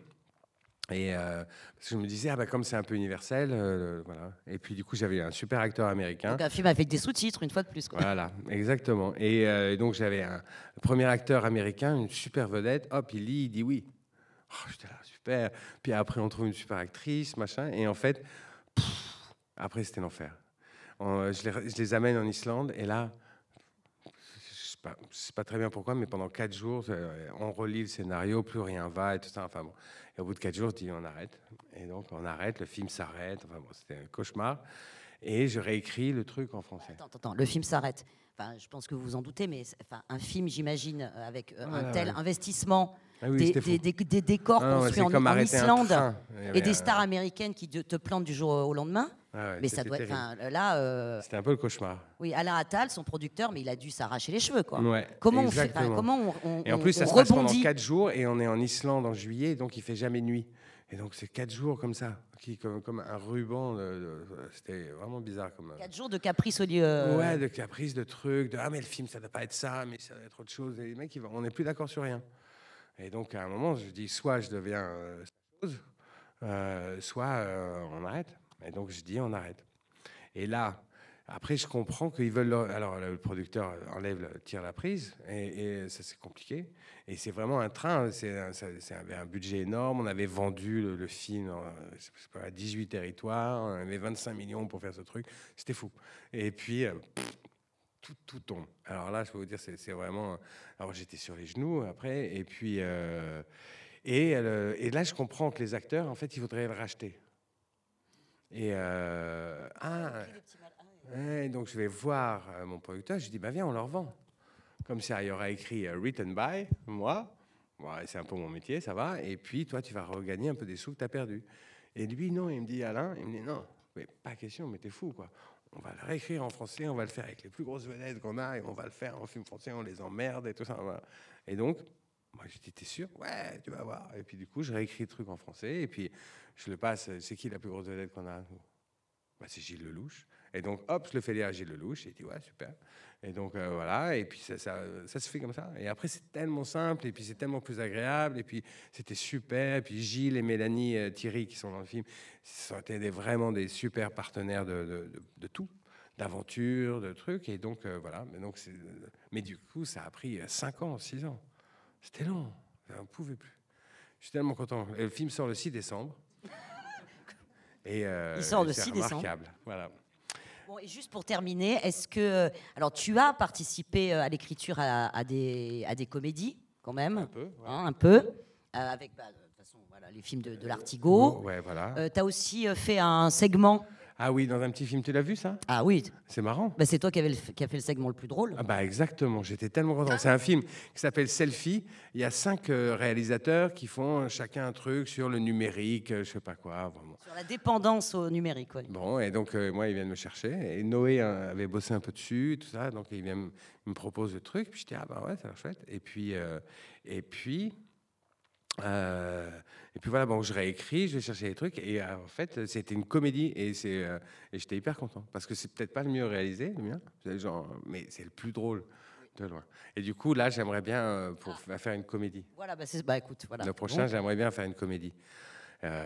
Et euh, parce que je me disais, ah bah, comme c'est un peu universel, euh, voilà. Et puis du coup, j'avais un super acteur américain. Donc un film avec des sous-titres, une fois de plus. Quoi. Voilà, exactement. Et, euh, donc j'avais un premier acteur américain, une super vedette. Hop, il lit, il dit oui. Oh, j'étais là, super. Puis après, on trouve une super actrice, machin. Et en fait, après, c'était l'enfer. Je je les amène en Islande, et là, je ne sais pas très bien pourquoi, mais pendant quatre jours, euh, on relit le scénario, plus rien va et tout ça. Enfin bon, et au bout de quatre jours, je dis on arrête. Et donc on arrête, le film s'arrête. Enfin bon, c'était un cauchemar. Et je réécris le truc en français. Attends, attends, le film s'arrête. Enfin, je pense que vous vous en doutez, mais enfin, un film, j'imagine, euh, avec euh, un tel investissement ah des, décors ah construits en, Islande et des stars américaines qui te plantent du jour au lendemain. Ah mais ça doit être là. Euh, c'était un peu le cauchemar. Oui, Alain Attal, son producteur, mais il a dû s'arracher les cheveux, comment on fait Comment on, Et en plus, ça se passe pendant 4 jours et on est en Islande en juillet, donc il fait jamais nuit. Et donc c'est 4 jours comme ça, qui comme, un ruban. C'était vraiment bizarre. Comme, 4 jours de caprice au lieu. Euh, ouais, de caprice, de trucs, de ah mais le film ça doit pas être ça, mais ça doit être autre chose. les on n'est plus d'accord sur rien. Et donc, à un moment, je dis soit je deviens euh, chose, euh, soit euh, on arrête. Et donc, je dis on arrête. Et là, après, je comprends qu'ils veulent. Alors, le producteur enlève, tire la prise, et, ça, c'est compliqué. Et c'est vraiment un train. C'est un, budget énorme. On avait vendu le, film à 18 territoires. On avait 25 millions pour faire ce truc. C'était fou. Et puis, tout, tout tombe. Alors là, je peux vous dire, c'est vraiment. Alors j'étais sur les genoux après, et puis. Euh, euh, et, là, je comprends que les acteurs, en fait, ils voudraient le racheter. Et. Euh, ah Donc je vais voir mon producteur, je dis, bah viens, on leur vend. Comme ça, il y aura écrit written by, moi. c'est un peu mon métier, ça va. Et puis, toi, tu vas regagner un peu des sous que tu as perdus. Et lui, non, il me dit, Alain, il me dit, non, mais pas question, mais t'es fou, quoi on va le réécrire en français, on va le faire avec les plus grosses vedettes qu'on a, et on va le faire en film français, on les emmerde et tout ça. Et donc, moi, je dis, t'es sûr Ouais, tu vas voir. Et puis, du coup, je réécris le truc en français, et puis, je le passe. C'est qui la plus grosse vedette qu'on a bah, C'est Gilles Lelouch. Et donc, hop, je le fais lire à Gilles Lelouch, et il dit, ouais, super. Et donc euh, voilà, et puis ça, se fait comme ça. Et après, c'est tellement simple, et puis c'est tellement plus agréable, et puis c'était super. Et puis Gilles et Mélanie euh, Thierry, qui sont dans le film, sont des, vraiment des super partenaires de, tout, d'aventure, de trucs. Et donc euh, voilà, mais, donc, mais du coup, ça a pris 5 ans, 6 ans. C'était long, on ne pouvait plus. Je suis tellement content. Et le film sort le 6 décembre. Et, Il sort le 6 décembre. Voilà et juste pour terminer, est-ce que. Euh, alors, tu as participé euh, à l'écriture à, des, comédies, quand même Un peu. Hein, un peu. Euh, avec, bah, de façon, les films de, l'Artigo. Ouais, voilà. tu as aussi fait un segment ah oui, dans un petit film, tu l'as vu ça Ah oui. C'est marrant. Bah, c'est toi qui, avait qui a fait le segment le plus drôle. Ah bah exactement, j'étais tellement content. Ah. C'est un film qui s'appelle Selfie. Il y a cinq euh, réalisateurs qui font euh, chacun un truc sur le numérique, euh, je sais pas quoi, vraiment. Sur la dépendance au numérique, oui. Bon, et donc moi, ils viennent me chercher. Et Noé hein, avait bossé un peu dessus, tout ça. Donc il vient me- propose le truc. Puis j'étais, ah bah ouais, ça va chouette. Et puis, et puis euh, et puis voilà, bon, je réécris, je vais chercher des trucs. Et euh, en fait, c'était une comédie. Et, c'est, euh, et j'étais hyper content. Parce que c'est peut-être pas le mieux réalisé, le mien. Genre, mais c'est le plus drôle. De loin. Et du coup, là, j'aimerais bien pour ah. faire une comédie. Voilà, bah, bah écoute, voilà. Le prochain, j'aimerais bien faire une comédie.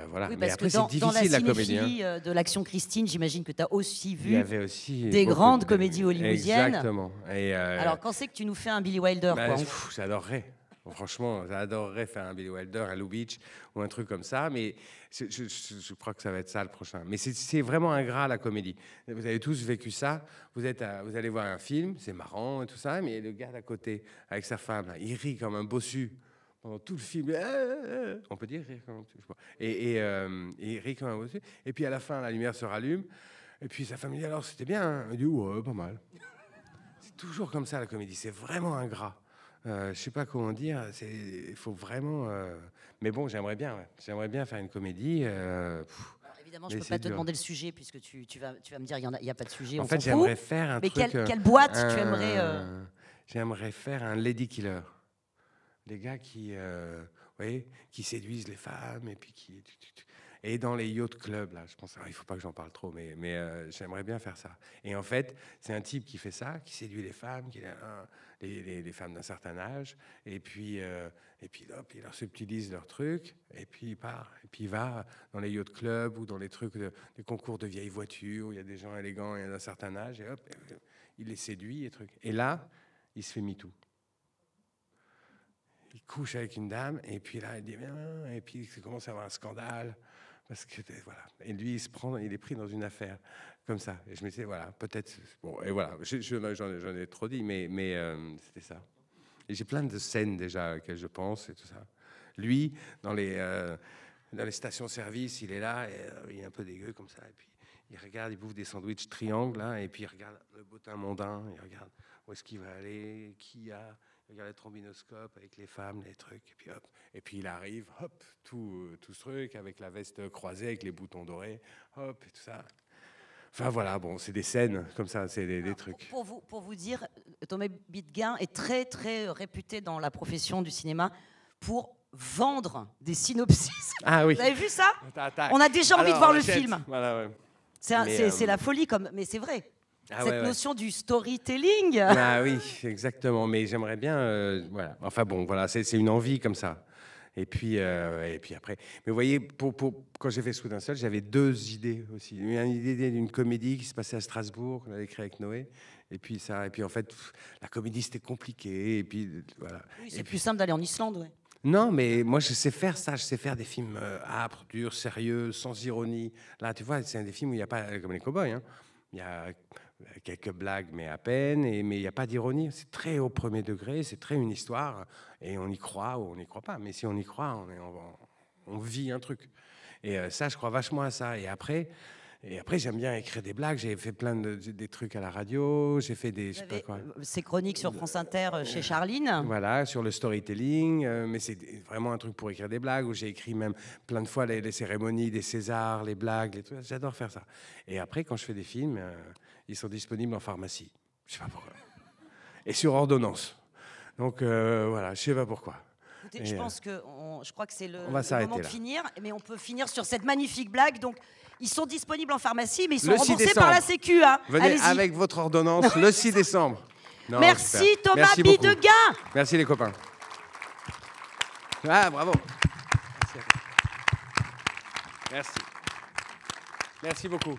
voilà. parce mais après, que dans, c'est difficile la, comédie. Hein. de l'action Christine, j'imagine que tu as aussi vu aussi des grandes comédies hollywoodiennes. Exactement. Alors, quand c'est que tu nous fais un Billy Wilder quoi, bah, J'adorerais. Franchement, j'adorerais faire un Billy Wilder à Lou Beach ou un truc comme ça, mais je, crois que ça va être ça le prochain. Mais c'est vraiment ingrat la comédie. Vous avez tous vécu ça. Vous, êtes vous allez voir un film, c'est marrant et tout ça, mais le gars d'à côté, avec sa femme, il rit comme un bossu pendant tout le film. Euh, on peut dire rire comme un bossu, Et, et euh, il rit comme un bossu. Et puis à la fin, la lumière se rallume. Et puis sa famille, alors c'était bien. du hein? Elle dit, ouais, pas mal. C'est toujours comme ça la comédie, c'est vraiment ingrat. Euh, je sais pas comment dire. Il faut vraiment. Euh, mais bon, j'aimerais bien. J'aimerais bien faire une comédie. Euh, bah, évidemment, je ne peux pas te demander le sujet puisque tu, vas, tu vas me dire il n'y a, pas de sujet. En fait, j'aimerais faire un truc, quelle, quelle, boîte tu aimerais. J'aimerais faire un Lady Killer. Des gars qui, voyez, qui séduisent les femmes et puis qui. Et dans les yacht clubs, là, je pense, il faut pas que j'en parle trop, mais, mais j'aimerais bien faire ça. Et en fait, c'est un type qui fait ça, qui séduit les femmes, qui, hein, les, femmes d'un certain âge. Et puis, euh, et puis leur subtilisent leur truc. Et puis il part. Et puis il va dans les yacht clubs ou dans les trucs de, concours de vieilles voitures où il y a des gens élégants et d'un certain âge. Et hop, euh, il les séduit et trucs. Et là, il se fait tout Il couche avec une dame. Et puis là, il dit Et puis il commence à avoir un scandale. Parce que, voilà. Et lui, il, se prend, il est pris dans une affaire comme ça. Et je me disais, voilà, peut-être. Bon, et voilà, j'en ai, trop dit, mais, mais euh, c'était ça. Et j'ai plein de scènes déjà auxquelles je pense et tout ça. Lui, dans les, euh, dans les stations-service, il est là, et, euh, il est un peu dégueu comme ça. Et puis, il regarde, il bouffe des sandwichs triangles, hein, et puis il regarde le bottin mondain, il regarde où est-ce qu'il va aller, qui a. Il regarde les trombinoscope avec les femmes, les trucs, et puis hop. Et puis il arrive, hop, tout, tout ce truc, avec la veste croisée, avec les boutons dorés, hop, et tout ça. Enfin voilà, bon, c'est des scènes comme ça, c'est des, trucs. Pour, vous, dire, Thomas Bidguin est très très réputé dans la profession du cinéma pour vendre des synopsis. Ah oui. Vous avez vu ça On a déjà envie de voir le film. Euh, c'est la folie, comme, mais c'est vrai. Ah Cette notion du storytelling. Ah oui, exactement. Mais j'aimerais bien, euh, Enfin bon, voilà, c'est une envie comme ça. Et puis, euh, et puis après. Mais vous voyez, pour, quand j'ai fait Soudain Seul, j'avais deux idées aussi. Une idée d'une comédie qui se passait à Strasbourg, qu'on avait créée avec Noé. Et puis, ça, et puis en fait, la comédie, c'était compliqué. Et puis, voilà. Oui, c'est plus simple d'aller en Islande, ouais. Non, mais moi, je sais faire ça. Je sais faire des films euh, âpres, durs, sérieux, sans ironie. Là, tu vois, c'est un des films où il n'y a pas, comme les cow-boys, hein. il y a euh, quelques blagues, mais à peine. Et, mais il n'y a pas d'ironie. C'est très au premier degré, c'est très une histoire. Et on y croit ou on n'y croit pas. Mais si on y croit, on, on, vit un truc. Et euh, ça, je crois vachement à ça. Et après, et après, j'aime bien écrire des blagues. J'ai fait plein de des trucs à la radio. J'ai fait des. Euh, ces chroniques sur France Inter chez Charline. Voilà, sur le storytelling. Mais c'est vraiment un truc pour écrire des blagues où j'ai écrit même plein de fois les, les cérémonies des Césars, les blagues, les trucs. J'adore faire ça. Et après, quand je fais des films, ils sont disponibles en pharmacie. Je sais pas pourquoi. Et sur ordonnance. Donc euh, voilà, je sais pas pourquoi. je pense euh, que je crois que c'est le, moment de finir, mais on peut finir sur cette magnifique blague. Donc ils sont disponibles en pharmacie, mais ils sont remboursés par la Sécu. Hein. Venez avec votre ordonnance le 6 décembre. Merci Thomas Bidegain. Merci les copains. Ah bravo. Merci. Merci beaucoup.